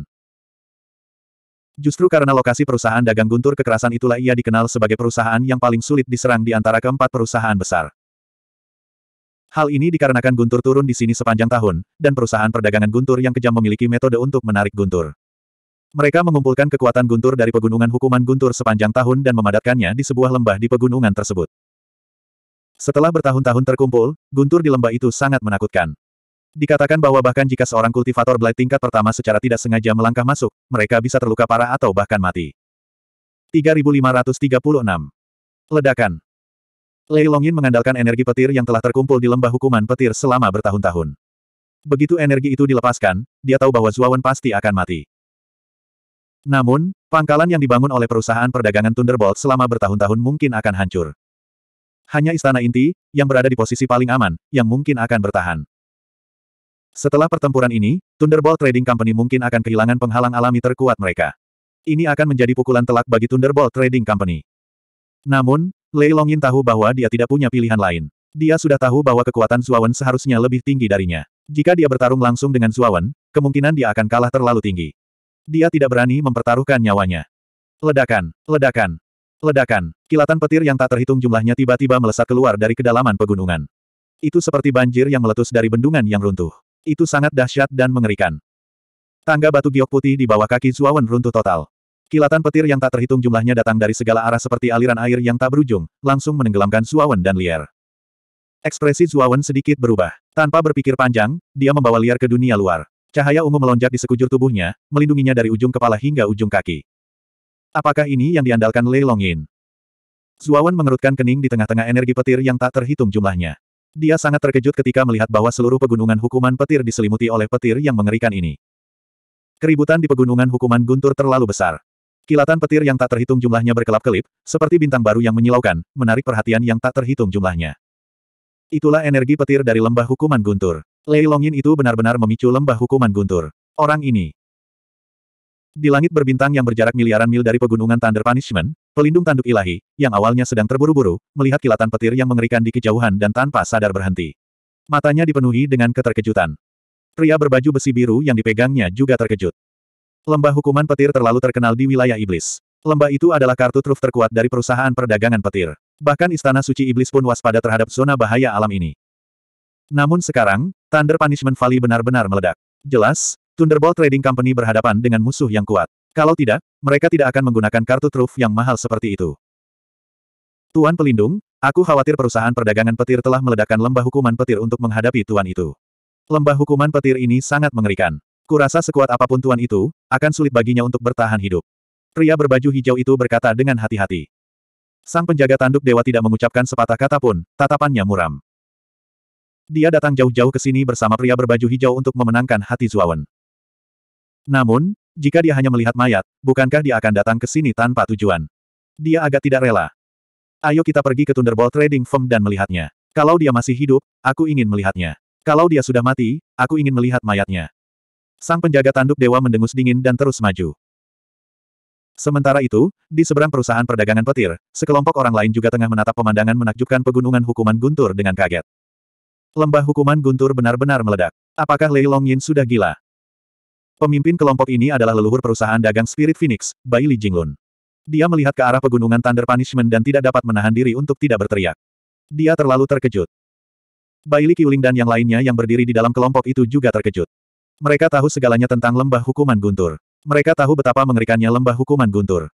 Justru karena lokasi perusahaan dagang guntur kekerasan itulah ia dikenal sebagai perusahaan yang paling sulit diserang di antara keempat perusahaan besar. Hal ini dikarenakan Guntur turun di sini sepanjang tahun, dan perusahaan perdagangan Guntur yang kejam memiliki metode untuk menarik Guntur. Mereka mengumpulkan kekuatan Guntur dari pegunungan hukuman Guntur sepanjang tahun dan memadatkannya di sebuah lembah di pegunungan tersebut. Setelah bertahun-tahun terkumpul, Guntur di lembah itu sangat menakutkan. Dikatakan bahwa bahkan jika seorang kultivator blade tingkat pertama secara tidak sengaja melangkah masuk, mereka bisa terluka parah atau bahkan mati. 3536. Ledakan Lei mengandalkan energi petir yang telah terkumpul di lembah hukuman petir selama bertahun-tahun. Begitu energi itu dilepaskan, dia tahu bahwa Zuawan pasti akan mati. Namun, pangkalan yang dibangun oleh perusahaan perdagangan Thunderbolt selama bertahun-tahun mungkin akan hancur. Hanya istana inti, yang berada di posisi paling aman, yang mungkin akan bertahan. Setelah pertempuran ini, Thunderbolt Trading Company mungkin akan kehilangan penghalang alami terkuat mereka. Ini akan menjadi pukulan telak bagi Thunderbolt Trading Company. Namun, Lei Longin tahu bahwa dia tidak punya pilihan lain. Dia sudah tahu bahwa kekuatan Suawan seharusnya lebih tinggi darinya. Jika dia bertarung langsung dengan Suawan, kemungkinan dia akan kalah terlalu tinggi. Dia tidak berani mempertaruhkan nyawanya. Ledakan, ledakan, ledakan. Kilatan petir yang tak terhitung jumlahnya tiba-tiba melesat keluar dari kedalaman pegunungan. Itu seperti banjir yang meletus dari bendungan yang runtuh. Itu sangat dahsyat dan mengerikan. Tangga batu giok putih di bawah kaki Suawan runtuh total. Kilatan petir yang tak terhitung jumlahnya datang dari segala arah seperti aliran air yang tak berujung, langsung menenggelamkan Zuawan dan Lier. Ekspresi Zuawan sedikit berubah. Tanpa berpikir panjang, dia membawa Lier ke dunia luar. Cahaya ungu melonjak di sekujur tubuhnya, melindunginya dari ujung kepala hingga ujung kaki. Apakah ini yang diandalkan Lei Longin? Zuawan mengerutkan kening di tengah-tengah energi petir yang tak terhitung jumlahnya. Dia sangat terkejut ketika melihat bahwa seluruh pegunungan hukuman petir diselimuti oleh petir yang mengerikan ini. Keributan di pegunungan hukuman guntur terlalu besar. Kilatan petir yang tak terhitung jumlahnya berkelap-kelip, seperti bintang baru yang menyilaukan, menarik perhatian yang tak terhitung jumlahnya. Itulah energi petir dari lembah hukuman guntur. Lei Longin itu benar-benar memicu lembah hukuman guntur. Orang ini. Di langit berbintang yang berjarak miliaran mil dari pegunungan Thunder Punishment, pelindung tanduk ilahi, yang awalnya sedang terburu-buru, melihat kilatan petir yang mengerikan di kejauhan dan tanpa sadar berhenti. Matanya dipenuhi dengan keterkejutan. Pria berbaju besi biru yang dipegangnya juga terkejut. Lembah hukuman petir terlalu terkenal di wilayah iblis. Lembah itu adalah kartu truf terkuat dari perusahaan perdagangan petir. Bahkan istana suci iblis pun waspada terhadap zona bahaya alam ini. Namun sekarang, Thunder Punishment Valley benar-benar meledak. Jelas, Thunderbolt Trading Company berhadapan dengan musuh yang kuat. Kalau tidak, mereka tidak akan menggunakan kartu truf yang mahal seperti itu. Tuan Pelindung, aku khawatir perusahaan perdagangan petir telah meledakkan lembah hukuman petir untuk menghadapi tuan itu. Lembah hukuman petir ini sangat mengerikan. Kurasa sekuat apapun tuan itu, akan sulit baginya untuk bertahan hidup. Pria berbaju hijau itu berkata dengan hati-hati. Sang penjaga tanduk dewa tidak mengucapkan sepatah kata pun, tatapannya muram. Dia datang jauh-jauh ke sini bersama pria berbaju hijau untuk memenangkan hati Zuawan. Namun, jika dia hanya melihat mayat, bukankah dia akan datang ke sini tanpa tujuan? Dia agak tidak rela. Ayo kita pergi ke Thunderbolt Trading Firm dan melihatnya. Kalau dia masih hidup, aku ingin melihatnya. Kalau dia sudah mati, aku ingin melihat mayatnya. Sang penjaga tanduk dewa mendengus dingin dan terus maju. Sementara itu, di seberang perusahaan perdagangan petir, sekelompok orang lain juga tengah menatap pemandangan menakjubkan pegunungan hukuman guntur dengan kaget. Lembah hukuman guntur benar-benar meledak. Apakah Lei Longyin sudah gila? Pemimpin kelompok ini adalah leluhur perusahaan dagang Spirit Phoenix, Bai Li Jinglun. Dia melihat ke arah pegunungan Thunder Punishment dan tidak dapat menahan diri untuk tidak berteriak. Dia terlalu terkejut. Bai Li Qiuling dan yang lainnya yang berdiri di dalam kelompok itu juga terkejut. Mereka tahu segalanya tentang lembah hukuman guntur. Mereka tahu betapa mengerikannya lembah hukuman guntur.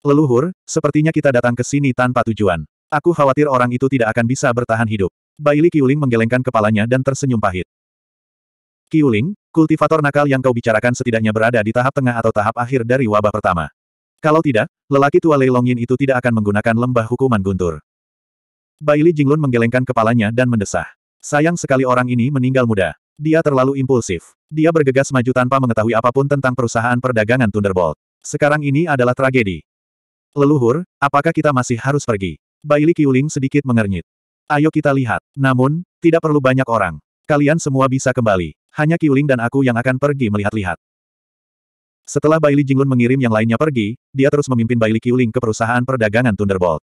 Leluhur, sepertinya kita datang ke sini tanpa tujuan. Aku khawatir orang itu tidak akan bisa bertahan hidup. Baili Kiuling menggelengkan kepalanya dan tersenyum pahit. Kiuling, kultivator nakal yang kau bicarakan setidaknya berada di tahap tengah atau tahap akhir dari wabah pertama. Kalau tidak, lelaki tua Lei itu tidak akan menggunakan lembah hukuman guntur. Baili Jinglun menggelengkan kepalanya dan mendesah. Sayang sekali orang ini meninggal muda. Dia terlalu impulsif. Dia bergegas maju tanpa mengetahui apapun tentang perusahaan perdagangan Thunderbolt. Sekarang ini adalah tragedi. Leluhur, apakah kita masih harus pergi? Baili Kiuling sedikit mengernyit. Ayo kita lihat. Namun, tidak perlu banyak orang. Kalian semua bisa kembali. Hanya Kiuling dan aku yang akan pergi melihat-lihat. Setelah Baili Jinglun mengirim yang lainnya pergi, dia terus memimpin Baili Kiuling ke perusahaan perdagangan Thunderbolt.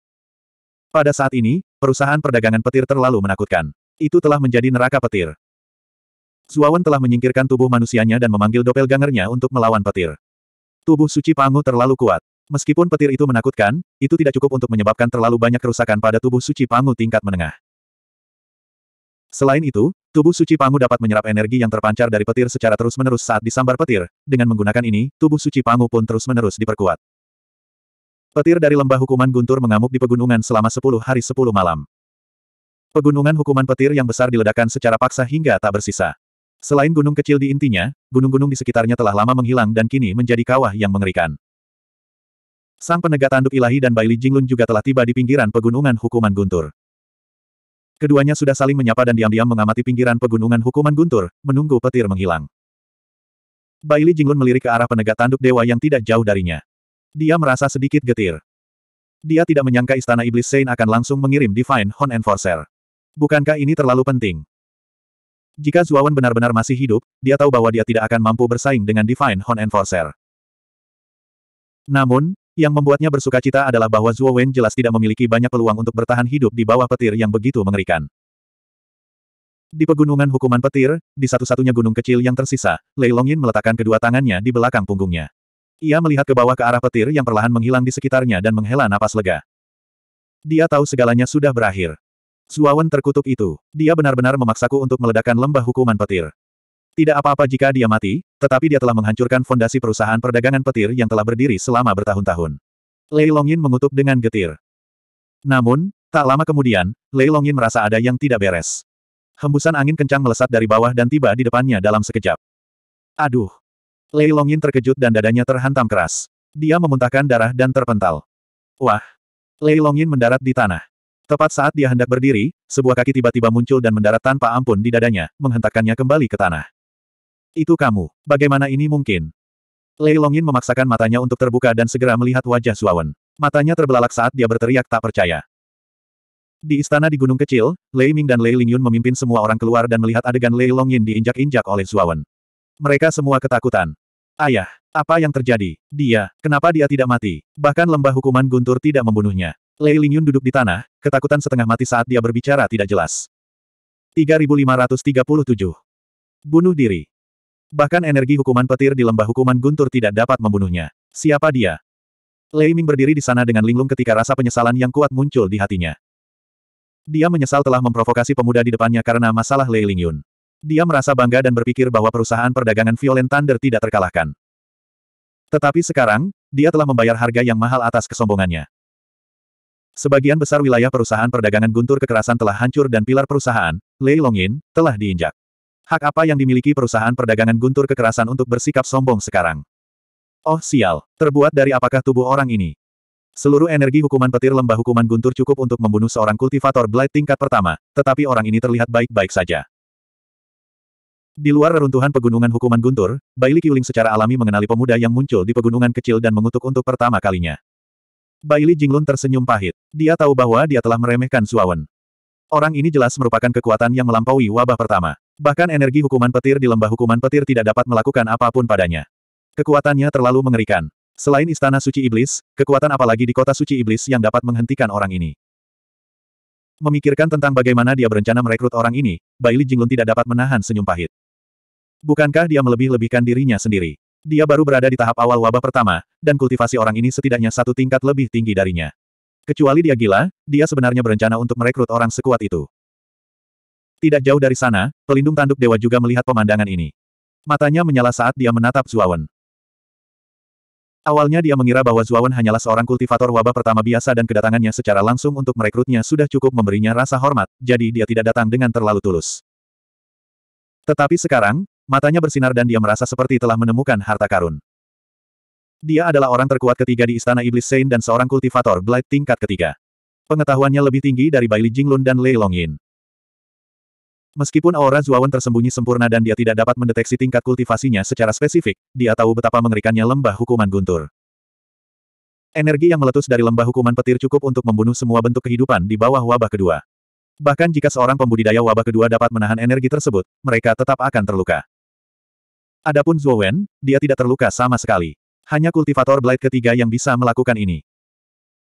Pada saat ini, perusahaan perdagangan petir terlalu menakutkan. Itu telah menjadi neraka petir. Zuawan telah menyingkirkan tubuh manusianya dan memanggil doppelgangernya untuk melawan petir. Tubuh suci Pangu terlalu kuat. Meskipun petir itu menakutkan, itu tidak cukup untuk menyebabkan terlalu banyak kerusakan pada tubuh suci Pangu tingkat menengah. Selain itu, tubuh suci Pangu dapat menyerap energi yang terpancar dari petir secara terus-menerus saat disambar petir. Dengan menggunakan ini, tubuh suci Pangu pun terus-menerus diperkuat. Petir dari lembah hukuman guntur mengamuk di pegunungan selama 10 hari 10 malam. Pegunungan hukuman petir yang besar diledakkan secara paksa hingga tak bersisa. Selain gunung kecil di intinya, gunung-gunung di sekitarnya telah lama menghilang dan kini menjadi kawah yang mengerikan. Sang penegak tanduk ilahi dan Bai Baili Jinglun juga telah tiba di pinggiran pegunungan hukuman guntur. Keduanya sudah saling menyapa dan diam-diam mengamati pinggiran pegunungan hukuman guntur, menunggu petir menghilang. Bai Baili Jinglun melirik ke arah penegak tanduk dewa yang tidak jauh darinya. Dia merasa sedikit getir. Dia tidak menyangka istana iblis Sein akan langsung mengirim Divine Horn Enforcer. Bukankah ini terlalu penting? Jika Zuawan benar-benar masih hidup, dia tahu bahwa dia tidak akan mampu bersaing dengan Divine Horn Enforcer. Namun, yang membuatnya bersuka cita adalah bahwa Zuo jelas tidak memiliki banyak peluang untuk bertahan hidup di bawah petir yang begitu mengerikan. Di pegunungan hukuman petir, di satu-satunya gunung kecil yang tersisa, Lei Longyin meletakkan kedua tangannya di belakang punggungnya. Ia melihat ke bawah ke arah petir yang perlahan menghilang di sekitarnya dan menghela napas lega. Dia tahu segalanya sudah berakhir. Suawan terkutuk itu. Dia benar-benar memaksaku untuk meledakkan lembah hukuman petir. Tidak apa-apa jika dia mati, tetapi dia telah menghancurkan fondasi perusahaan perdagangan petir yang telah berdiri selama bertahun-tahun. Lei Longin mengutuk dengan getir. Namun, tak lama kemudian, Lei Longin merasa ada yang tidak beres. Hembusan angin kencang melesat dari bawah dan tiba di depannya dalam sekejap. Aduh! Lei Longin terkejut dan dadanya terhantam keras. Dia memuntahkan darah dan terpental. Wah! Lei Longin mendarat di tanah. Tepat saat dia hendak berdiri, sebuah kaki tiba-tiba muncul dan mendarat tanpa ampun di dadanya, menghentakkannya kembali ke tanah. Itu kamu. Bagaimana ini mungkin? Lei Longin memaksakan matanya untuk terbuka dan segera melihat wajah Suawen. Matanya terbelalak saat dia berteriak tak percaya. Di istana di gunung kecil, Lei Ming dan Lei Lingyun memimpin semua orang keluar dan melihat adegan Lei Longin diinjak-injak oleh Suawen. Mereka semua ketakutan. Ayah, apa yang terjadi? Dia, kenapa dia tidak mati? Bahkan lembah hukuman guntur tidak membunuhnya. Lei Lingyun duduk di tanah, ketakutan setengah mati saat dia berbicara tidak jelas. 3537. Bunuh diri. Bahkan energi hukuman petir di lembah hukuman guntur tidak dapat membunuhnya. Siapa dia? Lei Ming berdiri di sana dengan linglung ketika rasa penyesalan yang kuat muncul di hatinya. Dia menyesal telah memprovokasi pemuda di depannya karena masalah Lei Lingyun. Dia merasa bangga dan berpikir bahwa perusahaan perdagangan Violent Thunder tidak terkalahkan. Tetapi sekarang, dia telah membayar harga yang mahal atas kesombongannya. Sebagian besar wilayah perusahaan perdagangan guntur kekerasan telah hancur dan pilar perusahaan, Lei Longin, telah diinjak. Hak apa yang dimiliki perusahaan perdagangan guntur kekerasan untuk bersikap sombong sekarang? Oh sial, terbuat dari apakah tubuh orang ini? Seluruh energi hukuman petir lembah hukuman guntur cukup untuk membunuh seorang kultivator Blight tingkat pertama, tetapi orang ini terlihat baik-baik saja. Di luar reruntuhan pegunungan hukuman guntur, Bailey Kiuling secara alami mengenali pemuda yang muncul di pegunungan kecil dan mengutuk untuk pertama kalinya. Bailey Jinglun tersenyum pahit. Dia tahu bahwa dia telah meremehkan Suawen. Orang ini jelas merupakan kekuatan yang melampaui wabah pertama. Bahkan energi hukuman petir di lembah hukuman petir tidak dapat melakukan apapun padanya. Kekuatannya terlalu mengerikan. Selain istana suci iblis, kekuatan apalagi di kota suci iblis yang dapat menghentikan orang ini. Memikirkan tentang bagaimana dia berencana merekrut orang ini, Bailey Jinglun tidak dapat menahan senyum pahit. Bukankah dia melebih-lebihkan dirinya sendiri? Dia baru berada di tahap awal wabah pertama, dan kultivasi orang ini setidaknya satu tingkat lebih tinggi darinya. Kecuali dia gila, dia sebenarnya berencana untuk merekrut orang sekuat itu. Tidak jauh dari sana, pelindung tanduk dewa juga melihat pemandangan ini. Matanya menyala saat dia menatap Zuawan. Awalnya dia mengira bahwa Zuawan hanyalah seorang kultivator wabah pertama biasa dan kedatangannya secara langsung untuk merekrutnya sudah cukup memberinya rasa hormat, jadi dia tidak datang dengan terlalu tulus. Tetapi sekarang, Matanya bersinar dan dia merasa seperti telah menemukan harta karun. Dia adalah orang terkuat ketiga di Istana Iblis Sein dan seorang kultivator Blight tingkat ketiga. Pengetahuannya lebih tinggi dari Bai Li Jinglun dan Lei Longyin. Meskipun aura Zuawan tersembunyi sempurna dan dia tidak dapat mendeteksi tingkat kultivasinya secara spesifik, dia tahu betapa mengerikannya lembah hukuman guntur. Energi yang meletus dari lembah hukuman petir cukup untuk membunuh semua bentuk kehidupan di bawah wabah kedua. Bahkan jika seorang pembudidaya wabah kedua dapat menahan energi tersebut, mereka tetap akan terluka. Adapun Zhou Wen, dia tidak terluka sama sekali. Hanya kultivator Blade ketiga yang bisa melakukan ini.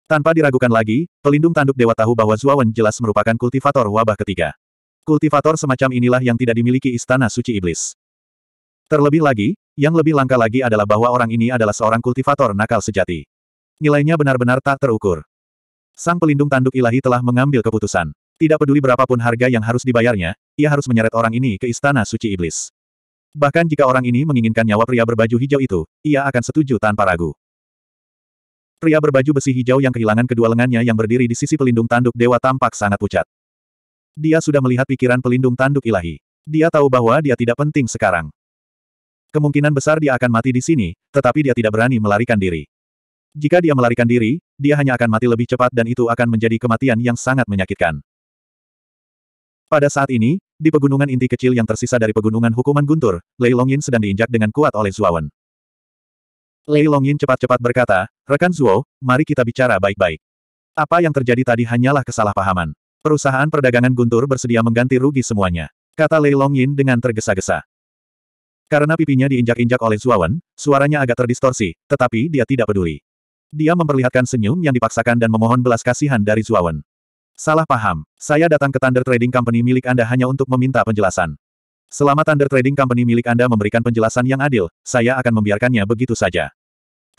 Tanpa diragukan lagi, pelindung tanduk dewa tahu bahwa Zhou Wen jelas merupakan kultivator wabah ketiga. Kultivator semacam inilah yang tidak dimiliki Istana Suci Iblis. Terlebih lagi, yang lebih langka lagi adalah bahwa orang ini adalah seorang kultivator nakal sejati. Nilainya benar-benar tak terukur. Sang pelindung tanduk ilahi telah mengambil keputusan. Tidak peduli berapapun harga yang harus dibayarnya, ia harus menyeret orang ini ke istana suci iblis. Bahkan jika orang ini menginginkan nyawa pria berbaju hijau itu, ia akan setuju tanpa ragu. Pria berbaju besi hijau yang kehilangan kedua lengannya yang berdiri di sisi pelindung tanduk dewa tampak sangat pucat. Dia sudah melihat pikiran pelindung tanduk ilahi. Dia tahu bahwa dia tidak penting sekarang. Kemungkinan besar dia akan mati di sini, tetapi dia tidak berani melarikan diri. Jika dia melarikan diri, dia hanya akan mati lebih cepat dan itu akan menjadi kematian yang sangat menyakitkan. Pada saat ini, di pegunungan inti kecil yang tersisa dari pegunungan hukuman guntur, Lei Longyin sedang diinjak dengan kuat oleh Zuawan. Lei Longyin cepat-cepat berkata, Rekan Zuo, mari kita bicara baik-baik. Apa yang terjadi tadi hanyalah kesalahpahaman. Perusahaan perdagangan guntur bersedia mengganti rugi semuanya. Kata Lei Longyin dengan tergesa-gesa. Karena pipinya diinjak-injak oleh Zuawan, suaranya agak terdistorsi, tetapi dia tidak peduli. Dia memperlihatkan senyum yang dipaksakan dan memohon belas kasihan dari Zuawan. Salah paham. Saya datang ke Thunder Trading Company milik Anda hanya untuk meminta penjelasan. Selama Thunder Trading Company milik Anda memberikan penjelasan yang adil, saya akan membiarkannya begitu saja.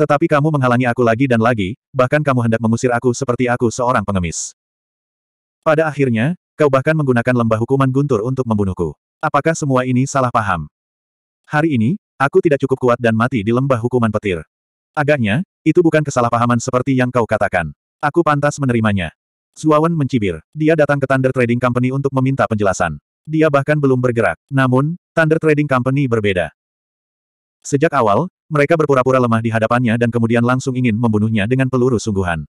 Tetapi kamu menghalangi aku lagi dan lagi, bahkan kamu hendak mengusir aku seperti aku seorang pengemis. Pada akhirnya, kau bahkan menggunakan lembah hukuman guntur untuk membunuhku. Apakah semua ini salah paham? Hari ini, aku tidak cukup kuat dan mati di lembah hukuman petir. Agaknya, itu bukan kesalahpahaman seperti yang kau katakan. Aku pantas menerimanya. Suawan mencibir. Dia datang ke Thunder Trading Company untuk meminta penjelasan. Dia bahkan belum bergerak. Namun, Thunder Trading Company berbeda. Sejak awal, mereka berpura-pura lemah di hadapannya dan kemudian langsung ingin membunuhnya dengan peluru sungguhan.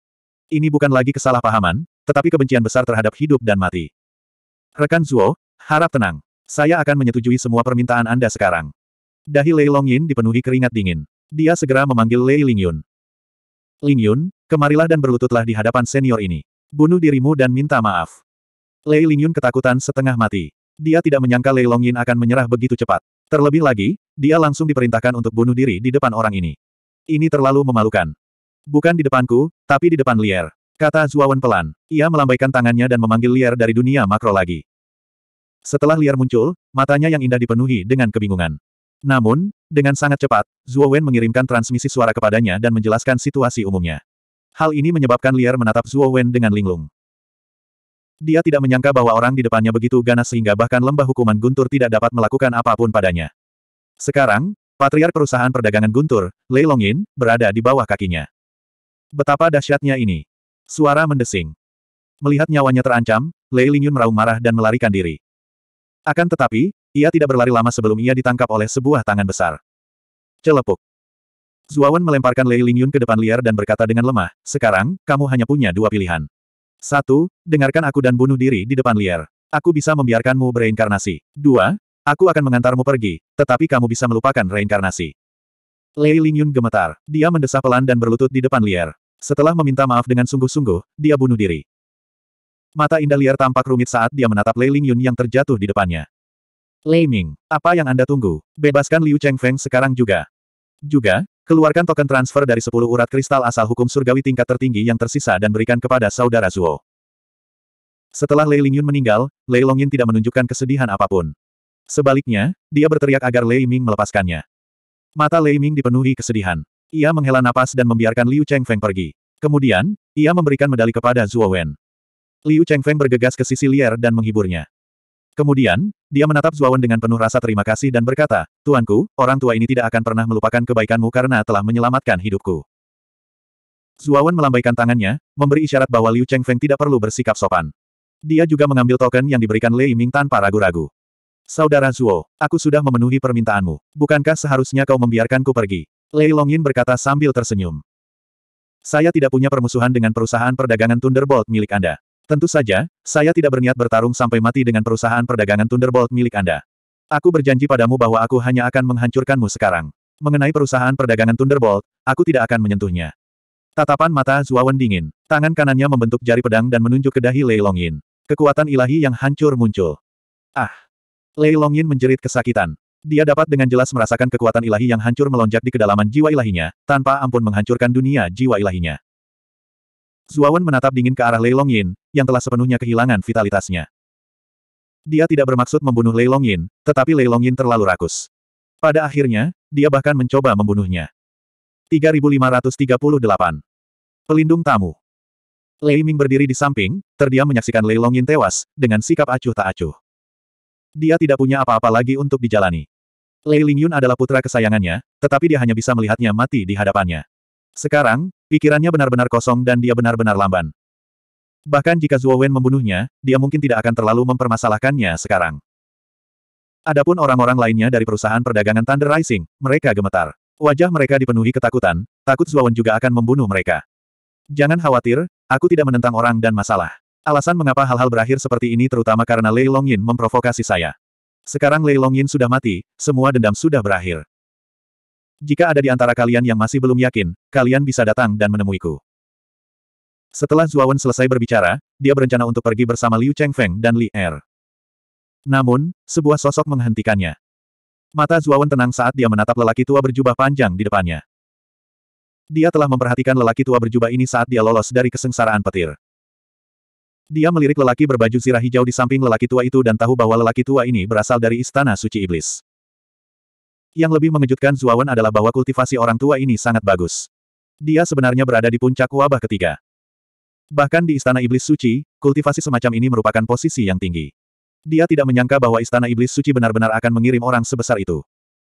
Ini bukan lagi kesalahpahaman, tetapi kebencian besar terhadap hidup dan mati. Rekan Zuo, harap tenang. Saya akan menyetujui semua permintaan Anda sekarang. Dahi Lei Longyin dipenuhi keringat dingin. Dia segera memanggil Lei Lingyun. Lingyun, kemarilah dan berlututlah di hadapan senior ini. Bunuh dirimu dan minta maaf. Lei Lingyun ketakutan setengah mati. Dia tidak menyangka Lei Longyin akan menyerah begitu cepat. Terlebih lagi, dia langsung diperintahkan untuk bunuh diri di depan orang ini. Ini terlalu memalukan. Bukan di depanku, tapi di depan Lier. Kata Zuawan pelan. Ia melambaikan tangannya dan memanggil Lier dari dunia makro lagi. Setelah Lier muncul, matanya yang indah dipenuhi dengan kebingungan. Namun, dengan sangat cepat, Zuo Wen mengirimkan transmisi suara kepadanya dan menjelaskan situasi umumnya. Hal ini menyebabkan Liar menatap Zuo Wen dengan linglung. Dia tidak menyangka bahwa orang di depannya begitu ganas sehingga bahkan lembah hukuman Guntur tidak dapat melakukan apapun padanya. Sekarang, patriar perusahaan perdagangan Guntur, Lei Longin, berada di bawah kakinya. Betapa dahsyatnya ini. Suara mendesing. Melihat nyawanya terancam, Lei Lingyun meraung marah dan melarikan diri. Akan tetapi, ia tidak berlari lama sebelum ia ditangkap oleh sebuah tangan besar. Celepuk. Zuawan melemparkan Lei Lingyun ke depan liar dan berkata dengan lemah, sekarang, kamu hanya punya dua pilihan. Satu, dengarkan aku dan bunuh diri di depan liar. Aku bisa membiarkanmu bereinkarnasi. Dua, aku akan mengantarmu pergi, tetapi kamu bisa melupakan reinkarnasi. Lei Lingyun gemetar. Dia mendesah pelan dan berlutut di depan liar. Setelah meminta maaf dengan sungguh-sungguh, dia bunuh diri. Mata indah liar tampak rumit saat dia menatap Lei Lingyun yang terjatuh di depannya. Lei Ming, apa yang Anda tunggu? Bebaskan Liu Chengfeng sekarang juga. Juga, Keluarkan token transfer dari 10 urat kristal asal hukum surgawi tingkat tertinggi yang tersisa dan berikan kepada saudara Zuo. Setelah Lei Lingyun meninggal, Lei Longyin tidak menunjukkan kesedihan apapun. Sebaliknya, dia berteriak agar Lei Ming melepaskannya. Mata Lei Ming dipenuhi kesedihan. Ia menghela napas dan membiarkan Liu Chengfeng pergi. Kemudian, ia memberikan medali kepada Zuo Wen. Liu Chengfeng bergegas ke sisi liar dan menghiburnya. Kemudian, dia menatap Zuawan dengan penuh rasa terima kasih dan berkata, Tuanku, orang tua ini tidak akan pernah melupakan kebaikanmu karena telah menyelamatkan hidupku. Zuawan melambaikan tangannya, memberi isyarat bahwa Liu Chengfeng tidak perlu bersikap sopan. Dia juga mengambil token yang diberikan Lei Ming tanpa ragu-ragu. Saudara Zuo, aku sudah memenuhi permintaanmu. Bukankah seharusnya kau membiarkanku pergi? Lei Longin berkata sambil tersenyum. Saya tidak punya permusuhan dengan perusahaan perdagangan Thunderbolt milik Anda. Tentu saja, saya tidak berniat bertarung sampai mati dengan perusahaan perdagangan Thunderbolt milik Anda. Aku berjanji padamu bahwa aku hanya akan menghancurkanmu sekarang. Mengenai perusahaan perdagangan Thunderbolt, aku tidak akan menyentuhnya. Tatapan mata Zuawan dingin. Tangan kanannya membentuk jari pedang dan menunjuk ke dahi Lei Longyin. Kekuatan ilahi yang hancur muncul. Ah! Lei Longyin menjerit kesakitan. Dia dapat dengan jelas merasakan kekuatan ilahi yang hancur melonjak di kedalaman jiwa ilahinya, tanpa ampun menghancurkan dunia jiwa ilahinya. Zuawan menatap dingin ke arah Lei Longyin, yang telah sepenuhnya kehilangan vitalitasnya. Dia tidak bermaksud membunuh Lei Longyin, tetapi Lei Longyin terlalu rakus. Pada akhirnya, dia bahkan mencoba membunuhnya. 3538. Pelindung tamu. Lei Ming berdiri di samping, terdiam menyaksikan Lei Longyin tewas, dengan sikap acuh tak acuh. Dia tidak punya apa-apa lagi untuk dijalani. Lei Lingyun adalah putra kesayangannya, tetapi dia hanya bisa melihatnya mati di hadapannya. Sekarang, Pikirannya benar-benar kosong dan dia benar-benar lamban. Bahkan jika Zuo Wen membunuhnya, dia mungkin tidak akan terlalu mempermasalahkannya sekarang. Adapun orang-orang lainnya dari perusahaan perdagangan Thunder Rising, mereka gemetar. Wajah mereka dipenuhi ketakutan, takut Wen juga akan membunuh mereka. Jangan khawatir, aku tidak menentang orang dan masalah. Alasan mengapa hal-hal berakhir seperti ini terutama karena Lei Longyin memprovokasi saya. Sekarang Lei Longyin sudah mati, semua dendam sudah berakhir. Jika ada di antara kalian yang masih belum yakin, kalian bisa datang dan menemuiku. Setelah Zuawan selesai berbicara, dia berencana untuk pergi bersama Liu Chengfeng dan Li Er. Namun, sebuah sosok menghentikannya. Mata Zuawan tenang saat dia menatap lelaki tua berjubah panjang di depannya. Dia telah memperhatikan lelaki tua berjubah ini saat dia lolos dari kesengsaraan petir. Dia melirik lelaki berbaju zirah hijau di samping lelaki tua itu dan tahu bahwa lelaki tua ini berasal dari Istana Suci Iblis. Yang lebih mengejutkan Zuawan adalah bahwa kultivasi orang tua ini sangat bagus. Dia sebenarnya berada di puncak wabah ketiga. Bahkan di Istana Iblis Suci, kultivasi semacam ini merupakan posisi yang tinggi. Dia tidak menyangka bahwa Istana Iblis Suci benar-benar akan mengirim orang sebesar itu.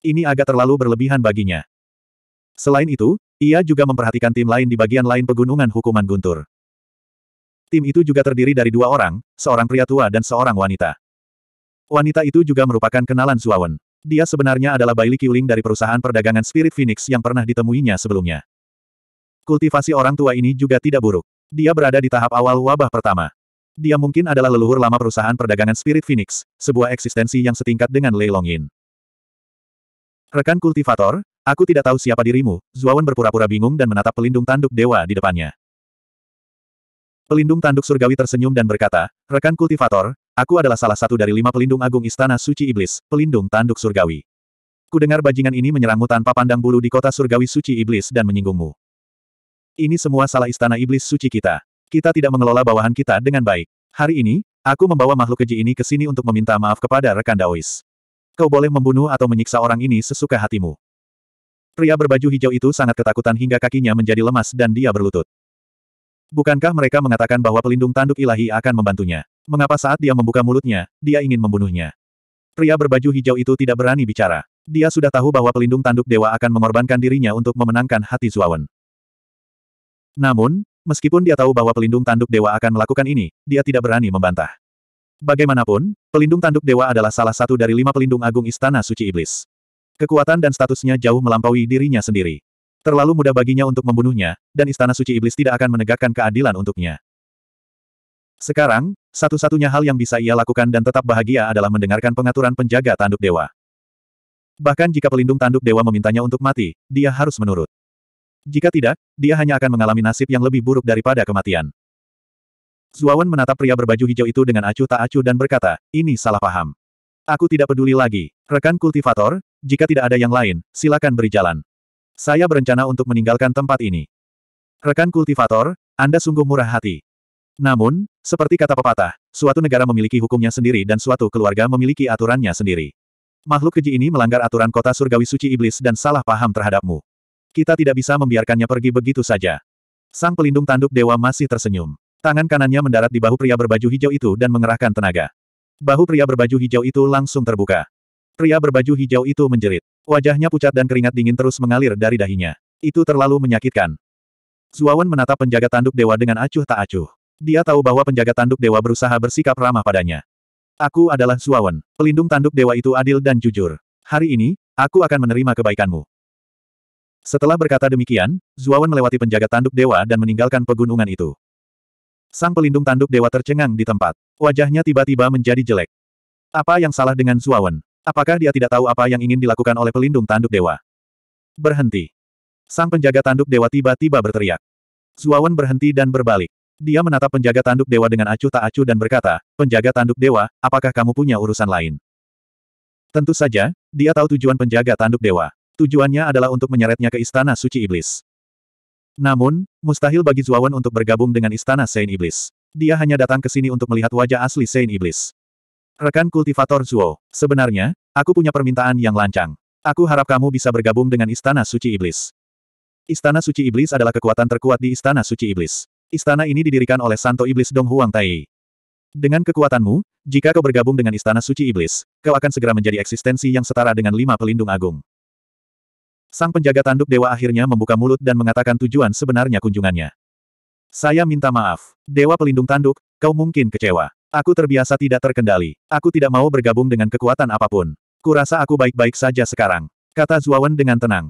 Ini agak terlalu berlebihan baginya. Selain itu, ia juga memperhatikan tim lain di bagian lain pegunungan hukuman guntur. Tim itu juga terdiri dari dua orang, seorang pria tua dan seorang wanita. Wanita itu juga merupakan kenalan Zuawan. Dia sebenarnya adalah Bailey Qiuling dari perusahaan perdagangan Spirit Phoenix yang pernah ditemuinya sebelumnya. Kultivasi orang tua ini juga tidak buruk. Dia berada di tahap awal wabah pertama. Dia mungkin adalah leluhur lama perusahaan perdagangan Spirit Phoenix, sebuah eksistensi yang setingkat dengan Lei Longin. Rekan kultivator, aku tidak tahu siapa dirimu, Zuawan berpura-pura bingung dan menatap pelindung tanduk dewa di depannya. Pelindung tanduk surgawi tersenyum dan berkata, Rekan kultivator, Aku adalah salah satu dari lima pelindung agung Istana Suci Iblis, pelindung tanduk surgawi. Kudengar bajingan ini menyerangmu tanpa pandang bulu di kota surgawi Suci Iblis dan menyinggungmu. Ini semua salah Istana Iblis Suci kita. Kita tidak mengelola bawahan kita dengan baik. Hari ini, aku membawa makhluk keji ini ke sini untuk meminta maaf kepada rekan Daois. Kau boleh membunuh atau menyiksa orang ini sesuka hatimu. Pria berbaju hijau itu sangat ketakutan hingga kakinya menjadi lemas dan dia berlutut. Bukankah mereka mengatakan bahwa pelindung tanduk ilahi akan membantunya? Mengapa saat dia membuka mulutnya, dia ingin membunuhnya? Pria berbaju hijau itu tidak berani bicara. Dia sudah tahu bahwa pelindung tanduk dewa akan mengorbankan dirinya untuk memenangkan hati Zuawan. Namun, meskipun dia tahu bahwa pelindung tanduk dewa akan melakukan ini, dia tidak berani membantah. Bagaimanapun, pelindung tanduk dewa adalah salah satu dari lima pelindung agung Istana Suci Iblis. Kekuatan dan statusnya jauh melampaui dirinya sendiri. Terlalu mudah baginya untuk membunuhnya, dan Istana Suci Iblis tidak akan menegakkan keadilan untuknya. Sekarang, satu-satunya hal yang bisa ia lakukan dan tetap bahagia adalah mendengarkan pengaturan penjaga tanduk dewa. Bahkan jika pelindung tanduk dewa memintanya untuk mati, dia harus menurut. Jika tidak, dia hanya akan mengalami nasib yang lebih buruk daripada kematian. Zuawan menatap pria berbaju hijau itu dengan acuh tak acuh dan berkata, ini salah paham. Aku tidak peduli lagi. Rekan kultivator, jika tidak ada yang lain, silakan beri jalan. Saya berencana untuk meninggalkan tempat ini. Rekan kultivator, Anda sungguh murah hati. Namun, seperti kata pepatah, suatu negara memiliki hukumnya sendiri dan suatu keluarga memiliki aturannya sendiri. Makhluk keji ini melanggar aturan kota surgawi suci iblis dan salah paham terhadapmu. Kita tidak bisa membiarkannya pergi begitu saja. Sang pelindung tanduk dewa masih tersenyum. Tangan kanannya mendarat di bahu pria berbaju hijau itu dan mengerahkan tenaga. Bahu pria berbaju hijau itu langsung terbuka. Pria berbaju hijau itu menjerit. Wajahnya pucat dan keringat dingin terus mengalir dari dahinya. Itu terlalu menyakitkan. Zuawan menatap penjaga tanduk dewa dengan acuh tak acuh. Dia tahu bahwa penjaga tanduk dewa berusaha bersikap ramah padanya. Aku adalah Suawan, pelindung tanduk dewa itu adil dan jujur. Hari ini, aku akan menerima kebaikanmu. Setelah berkata demikian, Zuawan melewati penjaga tanduk dewa dan meninggalkan pegunungan itu. Sang pelindung tanduk dewa tercengang di tempat. Wajahnya tiba-tiba menjadi jelek. Apa yang salah dengan Zuawan? Apakah dia tidak tahu apa yang ingin dilakukan oleh pelindung tanduk dewa? Berhenti. Sang penjaga tanduk dewa tiba-tiba berteriak. Zuawan berhenti dan berbalik. Dia menatap penjaga tanduk dewa dengan acuh tak acuh dan berkata, penjaga tanduk dewa, apakah kamu punya urusan lain? Tentu saja, dia tahu tujuan penjaga tanduk dewa. Tujuannya adalah untuk menyeretnya ke istana suci iblis. Namun, mustahil bagi Zuawan untuk bergabung dengan istana Saint Iblis. Dia hanya datang ke sini untuk melihat wajah asli Saint Iblis. Rekan kultivator Zuo, sebenarnya, aku punya permintaan yang lancang. Aku harap kamu bisa bergabung dengan istana suci iblis. Istana Suci Iblis adalah kekuatan terkuat di Istana Suci Iblis. Istana ini didirikan oleh Santo Iblis Dong Huang Tai. Dengan kekuatanmu, jika kau bergabung dengan Istana Suci Iblis, kau akan segera menjadi eksistensi yang setara dengan lima pelindung agung. Sang penjaga tanduk dewa akhirnya membuka mulut dan mengatakan tujuan sebenarnya kunjungannya. Saya minta maaf. Dewa pelindung tanduk, kau mungkin kecewa. Aku terbiasa tidak terkendali. Aku tidak mau bergabung dengan kekuatan apapun. Kurasa aku baik-baik saja sekarang. Kata Zuawan dengan tenang.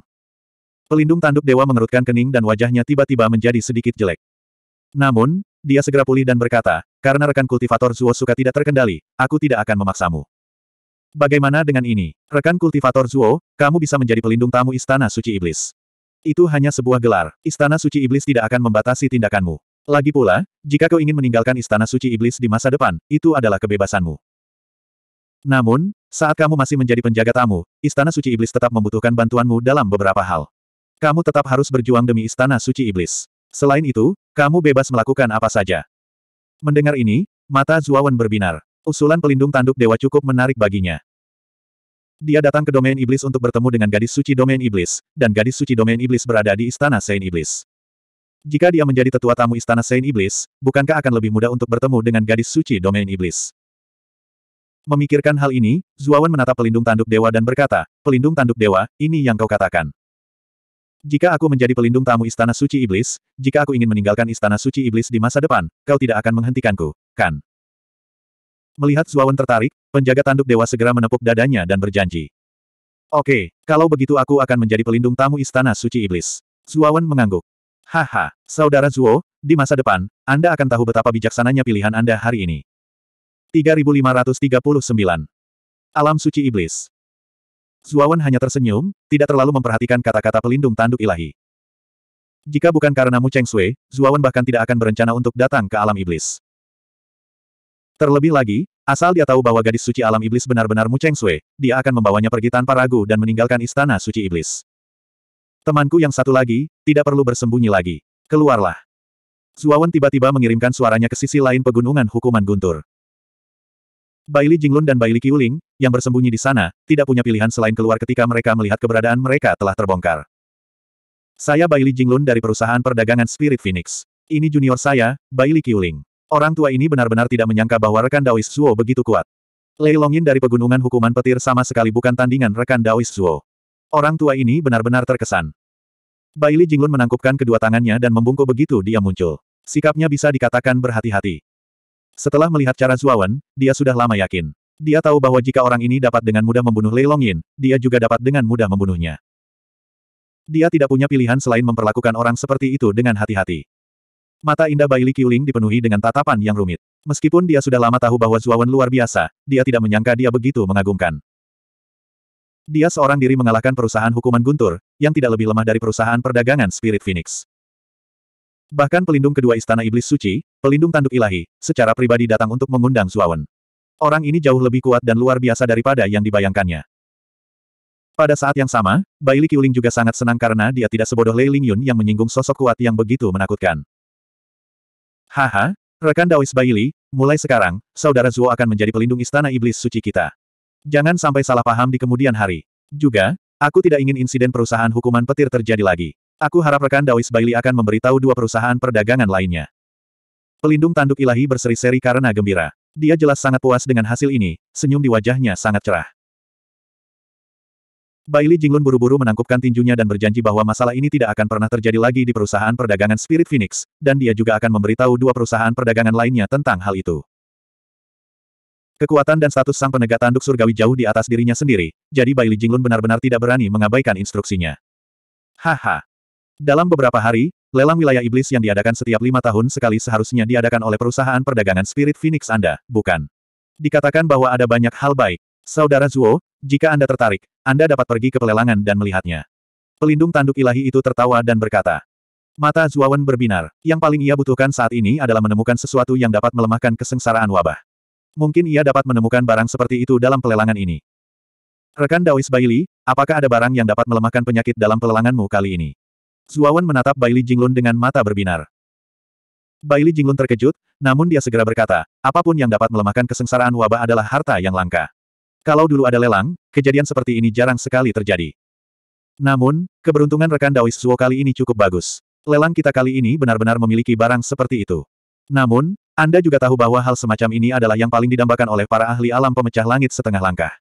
Pelindung tanduk dewa mengerutkan kening dan wajahnya tiba-tiba menjadi sedikit jelek. Namun, dia segera pulih dan berkata, karena rekan kultivator Zuo Suka tidak terkendali, aku tidak akan memaksamu. Bagaimana dengan ini? Rekan kultivator Zuo, kamu bisa menjadi pelindung tamu Istana Suci Iblis. Itu hanya sebuah gelar, Istana Suci Iblis tidak akan membatasi tindakanmu. Lagi pula, jika kau ingin meninggalkan Istana Suci Iblis di masa depan, itu adalah kebebasanmu. Namun, saat kamu masih menjadi penjaga tamu, Istana Suci Iblis tetap membutuhkan bantuanmu dalam beberapa hal. Kamu tetap harus berjuang demi Istana Suci Iblis. Selain itu, kamu bebas melakukan apa saja. Mendengar ini, mata Zuawan berbinar. Usulan pelindung tanduk dewa cukup menarik baginya. Dia datang ke domain iblis untuk bertemu dengan gadis suci domain iblis, dan gadis suci domain iblis berada di istana Saint Iblis. Jika dia menjadi tetua tamu istana Saint Iblis, bukankah akan lebih mudah untuk bertemu dengan gadis suci domain iblis? Memikirkan hal ini, Zuawan menatap pelindung tanduk dewa dan berkata, pelindung tanduk dewa, ini yang kau katakan. Jika aku menjadi pelindung tamu Istana Suci Iblis, jika aku ingin meninggalkan Istana Suci Iblis di masa depan, kau tidak akan menghentikanku, kan? Melihat Zuawan tertarik, penjaga tanduk dewa segera menepuk dadanya dan berjanji. Oke, kalau begitu aku akan menjadi pelindung tamu Istana Suci Iblis. Zuawan mengangguk. Haha, Saudara Zuo, di masa depan, Anda akan tahu betapa bijaksananya pilihan Anda hari ini. 3539 Alam Suci Iblis Zuawan hanya tersenyum, tidak terlalu memperhatikan kata-kata pelindung tanduk ilahi. Jika bukan karena Mu Cheng Sui, Zuawan bahkan tidak akan berencana untuk datang ke alam iblis. Terlebih lagi, asal dia tahu bahwa gadis suci alam iblis benar-benar Mu Cheng Sui, dia akan membawanya pergi tanpa ragu dan meninggalkan istana suci iblis. Temanku yang satu lagi, tidak perlu bersembunyi lagi. Keluarlah. Zuawan tiba-tiba mengirimkan suaranya ke sisi lain pegunungan hukuman guntur. Baili Jinglun dan Baili Qiuling, yang bersembunyi di sana, tidak punya pilihan selain keluar ketika mereka melihat keberadaan mereka telah terbongkar. Saya Baili Jinglun dari perusahaan perdagangan Spirit Phoenix. Ini junior saya, Baili Qiuling. Orang tua ini benar-benar tidak menyangka bahwa rekan Daois Zuo begitu kuat. Lei Longin dari pegunungan hukuman petir sama sekali bukan tandingan rekan Daois Zuo. Orang tua ini benar-benar terkesan. Baili Jinglun menangkupkan kedua tangannya dan membungkuk begitu dia muncul. Sikapnya bisa dikatakan berhati-hati. Setelah melihat cara Zuawan, dia sudah lama yakin. Dia tahu bahwa jika orang ini dapat dengan mudah membunuh Lei Longyin, dia juga dapat dengan mudah membunuhnya. Dia tidak punya pilihan selain memperlakukan orang seperti itu dengan hati-hati. Mata indah Bai Li Qiuling dipenuhi dengan tatapan yang rumit. Meskipun dia sudah lama tahu bahwa Zuawan luar biasa, dia tidak menyangka dia begitu mengagumkan. Dia seorang diri mengalahkan perusahaan hukuman guntur, yang tidak lebih lemah dari perusahaan perdagangan Spirit Phoenix. Bahkan pelindung kedua istana iblis suci, pelindung tanduk ilahi, secara pribadi datang untuk mengundang Suawen. Orang ini jauh lebih kuat dan luar biasa daripada yang dibayangkannya. Pada saat yang sama, Bai Li Qiuling juga sangat senang karena dia tidak sebodoh Lei Lingyun yang menyinggung sosok kuat yang begitu menakutkan. Haha, rekan Daois Bai Li, mulai sekarang, saudara Zuo akan menjadi pelindung istana iblis suci kita. Jangan sampai salah paham di kemudian hari. Juga, aku tidak ingin insiden perusahaan hukuman petir terjadi lagi. Aku harap rekan Dawis Bailey akan memberitahu dua perusahaan perdagangan lainnya. Pelindung tanduk ilahi berseri-seri karena gembira. Dia jelas sangat puas dengan hasil ini, senyum di wajahnya sangat cerah. Bailey Jinglun buru-buru menangkupkan tinjunya dan berjanji bahwa masalah ini tidak akan pernah terjadi lagi di perusahaan perdagangan Spirit Phoenix, dan dia juga akan memberitahu dua perusahaan perdagangan lainnya tentang hal itu. Kekuatan dan status sang penegak tanduk surgawi jauh di atas dirinya sendiri, jadi Bailey Jinglun benar-benar tidak berani mengabaikan instruksinya. Haha, dalam beberapa hari, lelang wilayah iblis yang diadakan setiap lima tahun sekali seharusnya diadakan oleh perusahaan perdagangan spirit Phoenix Anda, bukan? Dikatakan bahwa ada banyak hal baik. Saudara Zuo, jika Anda tertarik, Anda dapat pergi ke pelelangan dan melihatnya. Pelindung tanduk ilahi itu tertawa dan berkata. Mata Zuawan berbinar. Yang paling ia butuhkan saat ini adalah menemukan sesuatu yang dapat melemahkan kesengsaraan wabah. Mungkin ia dapat menemukan barang seperti itu dalam pelelangan ini. Rekan Daois Bailey, apakah ada barang yang dapat melemahkan penyakit dalam pelelanganmu kali ini? Zuawan menatap Baili Jinglun dengan mata berbinar. Baili Jinglun terkejut, namun dia segera berkata, apapun yang dapat melemahkan kesengsaraan wabah adalah harta yang langka. Kalau dulu ada lelang, kejadian seperti ini jarang sekali terjadi. Namun, keberuntungan rekan Daois Zuo kali ini cukup bagus. Lelang kita kali ini benar-benar memiliki barang seperti itu. Namun, Anda juga tahu bahwa hal semacam ini adalah yang paling didambakan oleh para ahli alam pemecah langit setengah langkah.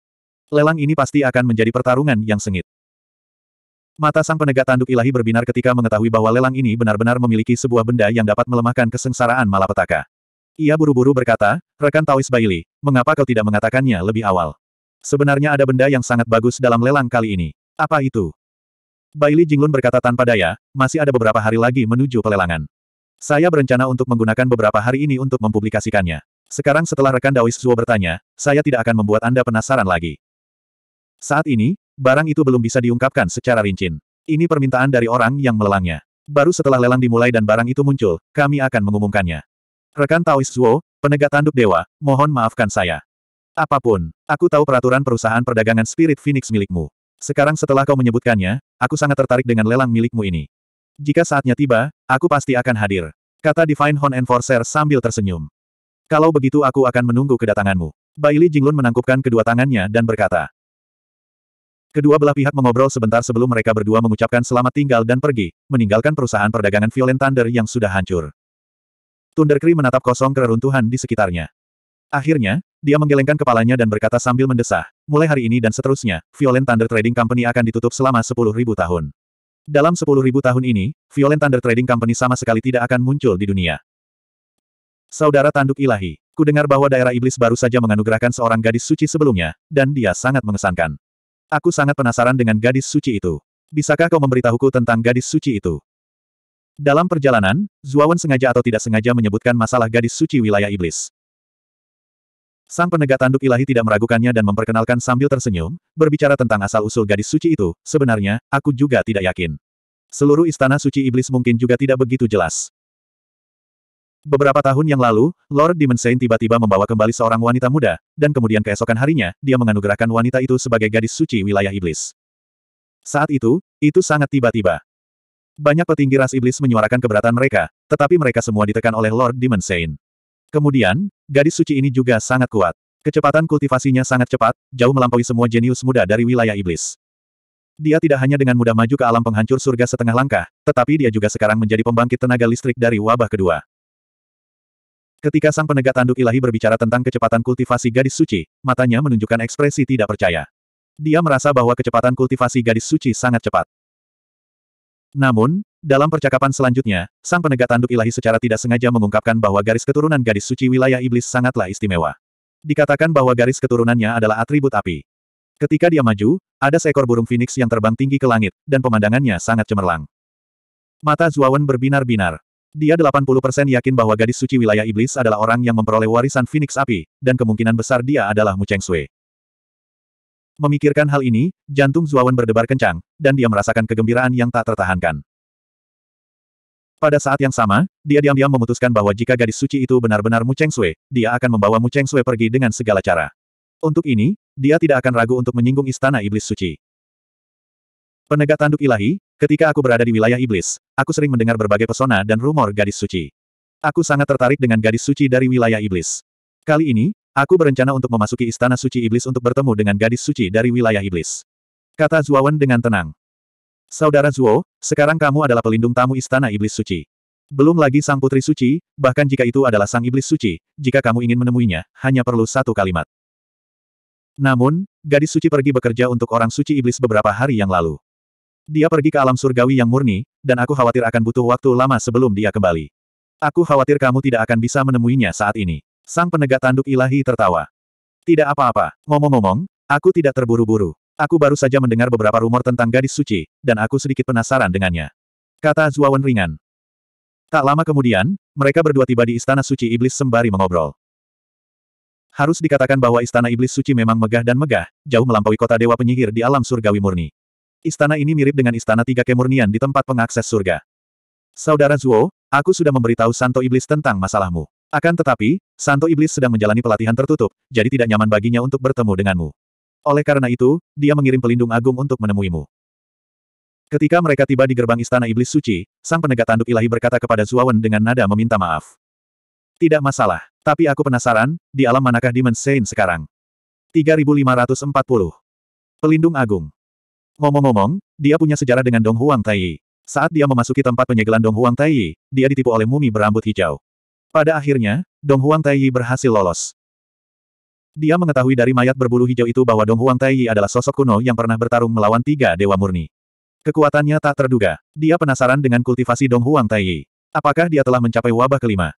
Lelang ini pasti akan menjadi pertarungan yang sengit. Mata sang penegak tanduk ilahi berbinar ketika mengetahui bahwa lelang ini benar-benar memiliki sebuah benda yang dapat melemahkan kesengsaraan malapetaka. Ia buru-buru berkata, rekan Taois Baili, mengapa kau tidak mengatakannya lebih awal? Sebenarnya ada benda yang sangat bagus dalam lelang kali ini. Apa itu? Baili Jinglun berkata tanpa daya, masih ada beberapa hari lagi menuju pelelangan. Saya berencana untuk menggunakan beberapa hari ini untuk mempublikasikannya. Sekarang setelah rekan Daois Zuo bertanya, saya tidak akan membuat Anda penasaran lagi. Saat ini, Barang itu belum bisa diungkapkan secara rinci. Ini permintaan dari orang yang melelangnya. Baru setelah lelang dimulai dan barang itu muncul, kami akan mengumumkannya. Rekan Taois Zuo, penegak tanduk dewa, mohon maafkan saya. Apapun, aku tahu peraturan perusahaan perdagangan Spirit Phoenix milikmu. Sekarang setelah kau menyebutkannya, aku sangat tertarik dengan lelang milikmu ini. Jika saatnya tiba, aku pasti akan hadir. Kata Divine Horn Enforcer sambil tersenyum. Kalau begitu aku akan menunggu kedatanganmu. Bailey Jinglun menangkupkan kedua tangannya dan berkata, Kedua belah pihak mengobrol sebentar sebelum mereka berdua mengucapkan selamat tinggal dan pergi, meninggalkan perusahaan perdagangan Violent Thunder yang sudah hancur. Tundercree menatap kosong keruntuhan di sekitarnya. Akhirnya, dia menggelengkan kepalanya dan berkata sambil mendesah, mulai hari ini dan seterusnya, Violent Thunder Trading Company akan ditutup selama 10.000 tahun. Dalam 10.000 tahun ini, Violent Thunder Trading Company sama sekali tidak akan muncul di dunia. Saudara Tanduk Ilahi, kudengar bahwa daerah iblis baru saja menganugerahkan seorang gadis suci sebelumnya, dan dia sangat mengesankan. Aku sangat penasaran dengan gadis suci itu. Bisakah kau memberitahuku tentang gadis suci itu? Dalam perjalanan, Zuawan sengaja atau tidak sengaja menyebutkan masalah gadis suci wilayah iblis. Sang penegak tanduk ilahi tidak meragukannya dan memperkenalkan sambil tersenyum, berbicara tentang asal-usul gadis suci itu, sebenarnya, aku juga tidak yakin. Seluruh istana suci iblis mungkin juga tidak begitu jelas. Beberapa tahun yang lalu, Lord Dimensain tiba-tiba membawa kembali seorang wanita muda, dan kemudian keesokan harinya, dia menganugerahkan wanita itu sebagai gadis suci wilayah iblis. Saat itu, itu sangat tiba-tiba. Banyak petinggi ras iblis menyuarakan keberatan mereka, tetapi mereka semua ditekan oleh Lord Dimensain. Kemudian, gadis suci ini juga sangat kuat. Kecepatan kultivasinya sangat cepat, jauh melampaui semua jenius muda dari wilayah iblis. Dia tidak hanya dengan mudah maju ke alam penghancur surga setengah langkah, tetapi dia juga sekarang menjadi pembangkit tenaga listrik dari wabah kedua. Ketika sang penegak tanduk ilahi berbicara tentang kecepatan kultivasi gadis suci, matanya menunjukkan ekspresi tidak percaya. Dia merasa bahwa kecepatan kultivasi gadis suci sangat cepat. Namun, dalam percakapan selanjutnya, sang penegak tanduk ilahi secara tidak sengaja mengungkapkan bahwa garis keturunan gadis suci wilayah iblis sangatlah istimewa. Dikatakan bahwa garis keturunannya adalah atribut api. Ketika dia maju, ada seekor burung phoenix yang terbang tinggi ke langit, dan pemandangannya sangat cemerlang. Mata Zuawan berbinar-binar. Dia 80% yakin bahwa gadis suci wilayah iblis adalah orang yang memperoleh warisan Phoenix Api, dan kemungkinan besar dia adalah Mu Cheng Sui. Memikirkan hal ini, jantung Zuawan berdebar kencang, dan dia merasakan kegembiraan yang tak tertahankan. Pada saat yang sama, dia diam-diam memutuskan bahwa jika gadis suci itu benar-benar Mu Cheng Sui, dia akan membawa Mu Cheng Sui pergi dengan segala cara. Untuk ini, dia tidak akan ragu untuk menyinggung istana iblis suci. Penegak tanduk ilahi, Ketika aku berada di wilayah iblis, aku sering mendengar berbagai pesona dan rumor gadis suci. Aku sangat tertarik dengan gadis suci dari wilayah iblis. Kali ini, aku berencana untuk memasuki istana suci iblis untuk bertemu dengan gadis suci dari wilayah iblis. Kata Zuawan dengan tenang. Saudara Zuo, sekarang kamu adalah pelindung tamu istana iblis suci. Belum lagi sang putri suci, bahkan jika itu adalah sang iblis suci, jika kamu ingin menemuinya, hanya perlu satu kalimat. Namun, gadis suci pergi bekerja untuk orang suci iblis beberapa hari yang lalu. Dia pergi ke alam surgawi yang murni, dan aku khawatir akan butuh waktu lama sebelum dia kembali. Aku khawatir kamu tidak akan bisa menemuinya saat ini. Sang penegak tanduk ilahi tertawa. Tidak apa-apa. Ngomong-ngomong, aku tidak terburu-buru. Aku baru saja mendengar beberapa rumor tentang gadis suci, dan aku sedikit penasaran dengannya. Kata Zuawan ringan. Tak lama kemudian, mereka berdua tiba di Istana Suci Iblis sembari mengobrol. Harus dikatakan bahwa Istana Iblis Suci memang megah dan megah, jauh melampaui kota Dewa Penyihir di alam surgawi murni. Istana ini mirip dengan istana tiga kemurnian di tempat pengakses surga. Saudara Zuo, aku sudah memberitahu Santo Iblis tentang masalahmu. Akan tetapi, Santo Iblis sedang menjalani pelatihan tertutup, jadi tidak nyaman baginya untuk bertemu denganmu. Oleh karena itu, dia mengirim pelindung agung untuk menemuimu. Ketika mereka tiba di gerbang istana iblis suci, sang penegak tanduk ilahi berkata kepada Zuo Wen dengan nada meminta maaf. Tidak masalah, tapi aku penasaran, di alam manakah Demon Saint sekarang? 3540. Pelindung Agung. Ngomong-ngomong, dia punya sejarah dengan Dong Huang Taiyi. Saat dia memasuki tempat penyegelan Dong Huang Taiyi, dia ditipu oleh mumi berambut hijau. Pada akhirnya, Dong Huang Taiyi berhasil lolos. Dia mengetahui dari mayat berbulu hijau itu bahwa Dong Huang Taiyi adalah sosok kuno yang pernah bertarung melawan tiga dewa murni. Kekuatannya tak terduga. Dia penasaran dengan kultivasi Dong Huang Taiyi. Apakah dia telah mencapai wabah kelima?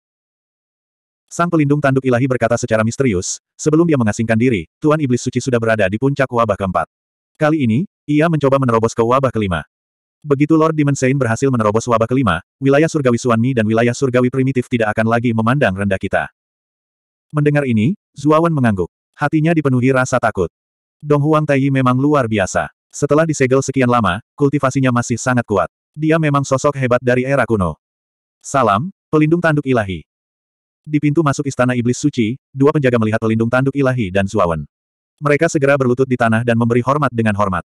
Sang pelindung tanduk ilahi berkata secara misterius, sebelum dia mengasingkan diri, Tuan Iblis Suci sudah berada di puncak wabah keempat. Kali ini, ia mencoba menerobos ke wabah kelima. Begitu Lord Dimension berhasil menerobos wabah kelima, wilayah surgawi Suanmi dan wilayah surgawi primitif tidak akan lagi memandang rendah kita. Mendengar ini, Zuawan mengangguk. Hatinya dipenuhi rasa takut. Dong Huang Taiyi memang luar biasa. Setelah disegel sekian lama, kultivasinya masih sangat kuat. Dia memang sosok hebat dari era kuno. Salam, pelindung tanduk ilahi. Di pintu masuk istana iblis suci, dua penjaga melihat pelindung tanduk ilahi dan Zuawan. Mereka segera berlutut di tanah dan memberi hormat dengan hormat.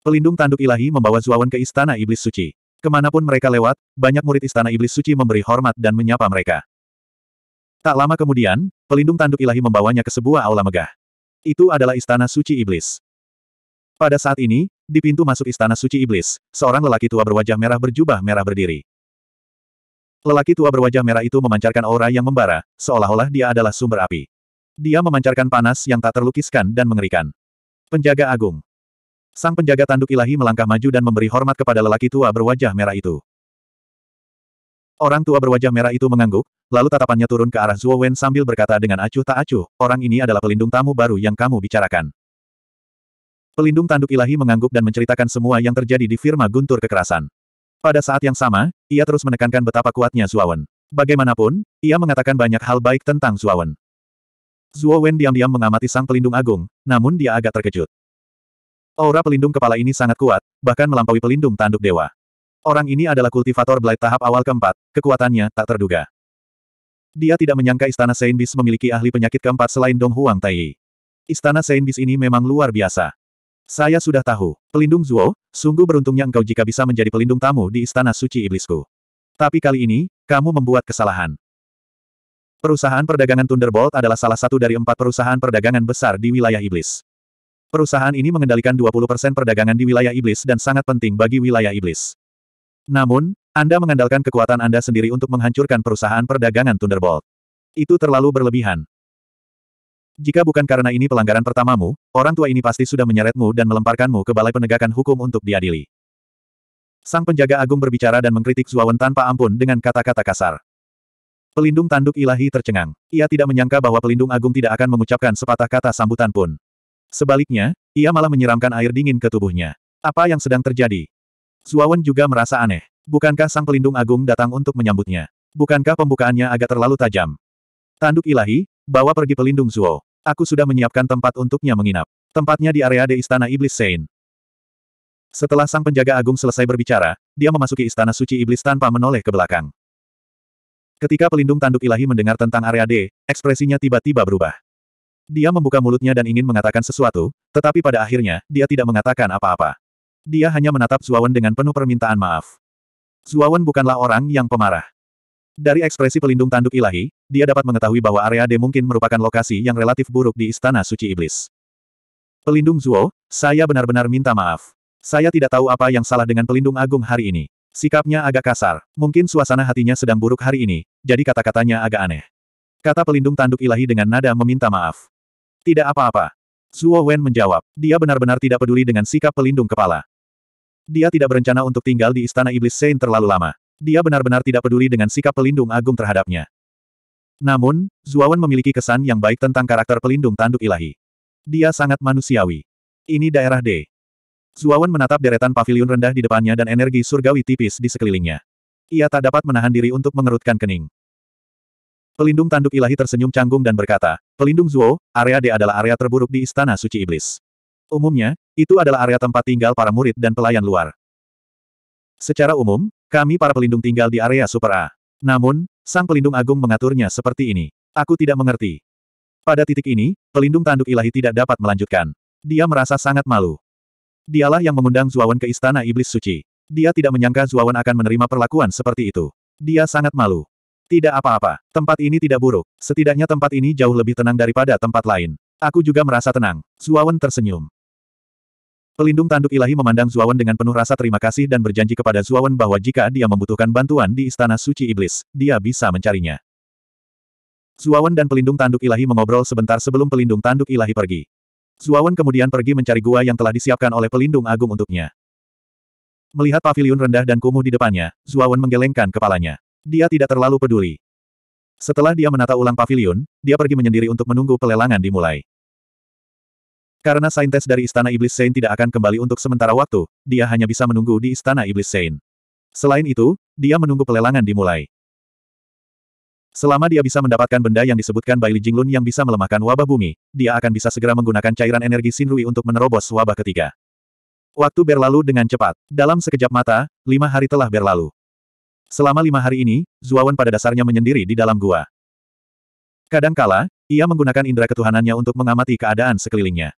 Pelindung tanduk ilahi membawa Zuawan ke Istana Iblis Suci. Kemanapun mereka lewat, banyak murid Istana Iblis Suci memberi hormat dan menyapa mereka. Tak lama kemudian, pelindung tanduk ilahi membawanya ke sebuah aula megah. Itu adalah Istana Suci Iblis. Pada saat ini, di pintu masuk Istana Suci Iblis, seorang lelaki tua berwajah merah berjubah merah berdiri. Lelaki tua berwajah merah itu memancarkan aura yang membara, seolah-olah dia adalah sumber api. Dia memancarkan panas yang tak terlukiskan dan mengerikan. Penjaga Agung. Sang penjaga tanduk ilahi melangkah maju dan memberi hormat kepada lelaki tua berwajah merah itu. Orang tua berwajah merah itu mengangguk, lalu tatapannya turun ke arah Zuo Wen sambil berkata dengan acuh tak acuh, orang ini adalah pelindung tamu baru yang kamu bicarakan. Pelindung tanduk ilahi mengangguk dan menceritakan semua yang terjadi di firma guntur kekerasan. Pada saat yang sama, ia terus menekankan betapa kuatnya Wen. Bagaimanapun, ia mengatakan banyak hal baik tentang Wen. Zuo Wen diam-diam mengamati sang pelindung agung, namun dia agak terkejut. Aura pelindung kepala ini sangat kuat, bahkan melampaui pelindung tanduk dewa. Orang ini adalah kultivator Blight tahap awal keempat, kekuatannya tak terduga. Dia tidak menyangka istana Bis memiliki ahli penyakit keempat selain Dong Huang Tai. Istana Bis ini memang luar biasa. Saya sudah tahu, pelindung Zuo, sungguh beruntungnya engkau jika bisa menjadi pelindung tamu di istana suci iblisku. Tapi kali ini, kamu membuat kesalahan. Perusahaan perdagangan Thunderbolt adalah salah satu dari empat perusahaan perdagangan besar di wilayah iblis. Perusahaan ini mengendalikan 20% perdagangan di wilayah iblis dan sangat penting bagi wilayah iblis. Namun, Anda mengandalkan kekuatan Anda sendiri untuk menghancurkan perusahaan perdagangan Thunderbolt. Itu terlalu berlebihan. Jika bukan karena ini pelanggaran pertamamu, orang tua ini pasti sudah menyeretmu dan melemparkanmu ke Balai Penegakan Hukum untuk diadili. Sang penjaga agung berbicara dan mengkritik Zuawan tanpa ampun dengan kata-kata kasar. Pelindung tanduk ilahi tercengang. Ia tidak menyangka bahwa pelindung agung tidak akan mengucapkan sepatah kata sambutan pun. Sebaliknya, ia malah menyiramkan air dingin ke tubuhnya. Apa yang sedang terjadi? Zuawan juga merasa aneh. Bukankah sang pelindung agung datang untuk menyambutnya? Bukankah pembukaannya agak terlalu tajam? Tanduk ilahi, bawa pergi pelindung Zuo. Aku sudah menyiapkan tempat untuknya menginap. Tempatnya di area de Istana Iblis Sein. Setelah sang penjaga agung selesai berbicara, dia memasuki Istana Suci Iblis tanpa menoleh ke belakang. Ketika pelindung tanduk ilahi mendengar tentang area D, ekspresinya tiba-tiba berubah. Dia membuka mulutnya dan ingin mengatakan sesuatu, tetapi pada akhirnya, dia tidak mengatakan apa-apa. Dia hanya menatap Zuawan dengan penuh permintaan maaf. Zuawan bukanlah orang yang pemarah. Dari ekspresi pelindung tanduk ilahi, dia dapat mengetahui bahwa area D mungkin merupakan lokasi yang relatif buruk di Istana Suci Iblis. Pelindung Zuo, saya benar-benar minta maaf. Saya tidak tahu apa yang salah dengan pelindung agung hari ini. Sikapnya agak kasar, mungkin suasana hatinya sedang buruk hari ini, jadi kata-katanya agak aneh. Kata pelindung tanduk ilahi dengan nada meminta maaf. Tidak apa-apa. Zuo Wen menjawab. Dia benar-benar tidak peduli dengan sikap pelindung kepala. Dia tidak berencana untuk tinggal di Istana Iblis Sein terlalu lama. Dia benar-benar tidak peduli dengan sikap pelindung agung terhadapnya. Namun, Zuawan memiliki kesan yang baik tentang karakter pelindung tanduk ilahi. Dia sangat manusiawi. Ini daerah D. Zuawan menatap deretan pavilion rendah di depannya dan energi surgawi tipis di sekelilingnya. Ia tak dapat menahan diri untuk mengerutkan kening. Pelindung tanduk ilahi tersenyum canggung dan berkata, Pelindung Zuo, area D adalah area terburuk di Istana Suci Iblis. Umumnya, itu adalah area tempat tinggal para murid dan pelayan luar. Secara umum, kami para pelindung tinggal di area Super A. Namun, Sang Pelindung Agung mengaturnya seperti ini. Aku tidak mengerti. Pada titik ini, pelindung tanduk ilahi tidak dapat melanjutkan. Dia merasa sangat malu. Dialah yang mengundang Zuawan ke Istana Iblis Suci. Dia tidak menyangka Zuawan akan menerima perlakuan seperti itu. Dia sangat malu. Tidak apa-apa, tempat ini tidak buruk, setidaknya tempat ini jauh lebih tenang daripada tempat lain. Aku juga merasa tenang. Zuawan tersenyum. Pelindung tanduk ilahi memandang Zuawan dengan penuh rasa terima kasih dan berjanji kepada Zuawan bahwa jika dia membutuhkan bantuan di Istana Suci Iblis, dia bisa mencarinya. Zuawan dan pelindung tanduk ilahi mengobrol sebentar sebelum pelindung tanduk ilahi pergi. Zuawan kemudian pergi mencari gua yang telah disiapkan oleh pelindung agung untuknya. Melihat paviliun rendah dan kumuh di depannya, Zuawan menggelengkan kepalanya. Dia tidak terlalu peduli. Setelah dia menata ulang pavilion, dia pergi menyendiri untuk menunggu pelelangan dimulai. Karena saintes dari Istana Iblis Sein tidak akan kembali untuk sementara waktu, dia hanya bisa menunggu di Istana Iblis Sein. Selain itu, dia menunggu pelelangan dimulai. Selama dia bisa mendapatkan benda yang disebutkan Li Jinglun yang bisa melemahkan wabah bumi, dia akan bisa segera menggunakan cairan energi Rui untuk menerobos wabah ketiga. Waktu berlalu dengan cepat. Dalam sekejap mata, lima hari telah berlalu. Selama lima hari ini, Zuawan pada dasarnya menyendiri di dalam gua. Kadangkala, ia menggunakan indera ketuhanannya untuk mengamati keadaan sekelilingnya.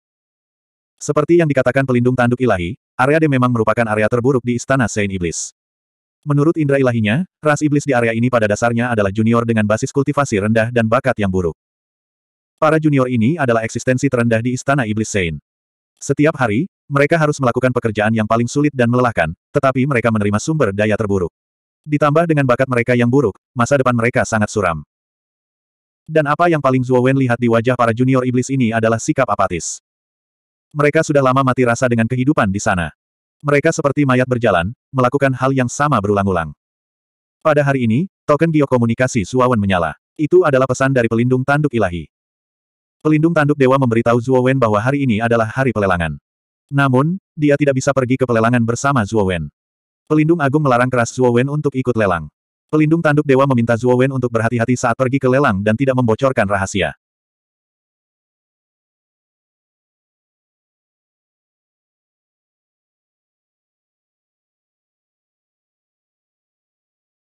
Seperti yang dikatakan pelindung tanduk ilahi, area D memang merupakan area terburuk di Istana Saint Iblis. Menurut indera ilahinya, ras iblis di area ini pada dasarnya adalah junior dengan basis kultivasi rendah dan bakat yang buruk. Para junior ini adalah eksistensi terendah di Istana Iblis Sein. Setiap hari, mereka harus melakukan pekerjaan yang paling sulit dan melelahkan, tetapi mereka menerima sumber daya terburuk. Ditambah dengan bakat mereka yang buruk, masa depan mereka sangat suram. Dan apa yang paling Zuo Wen lihat di wajah para junior iblis ini adalah sikap apatis. Mereka sudah lama mati rasa dengan kehidupan di sana. Mereka seperti mayat berjalan, melakukan hal yang sama berulang-ulang. Pada hari ini, token geokomunikasi Zhuo Wen menyala. Itu adalah pesan dari pelindung tanduk ilahi. Pelindung tanduk dewa memberitahu Zhuo Wen bahwa hari ini adalah hari pelelangan. Namun, dia tidak bisa pergi ke pelelangan bersama Zhuo Wen. Pelindung Agung melarang keras Zuo Wen untuk ikut lelang. Pelindung Tanduk Dewa meminta Zuo Wen untuk berhati-hati saat pergi ke lelang dan tidak membocorkan rahasia.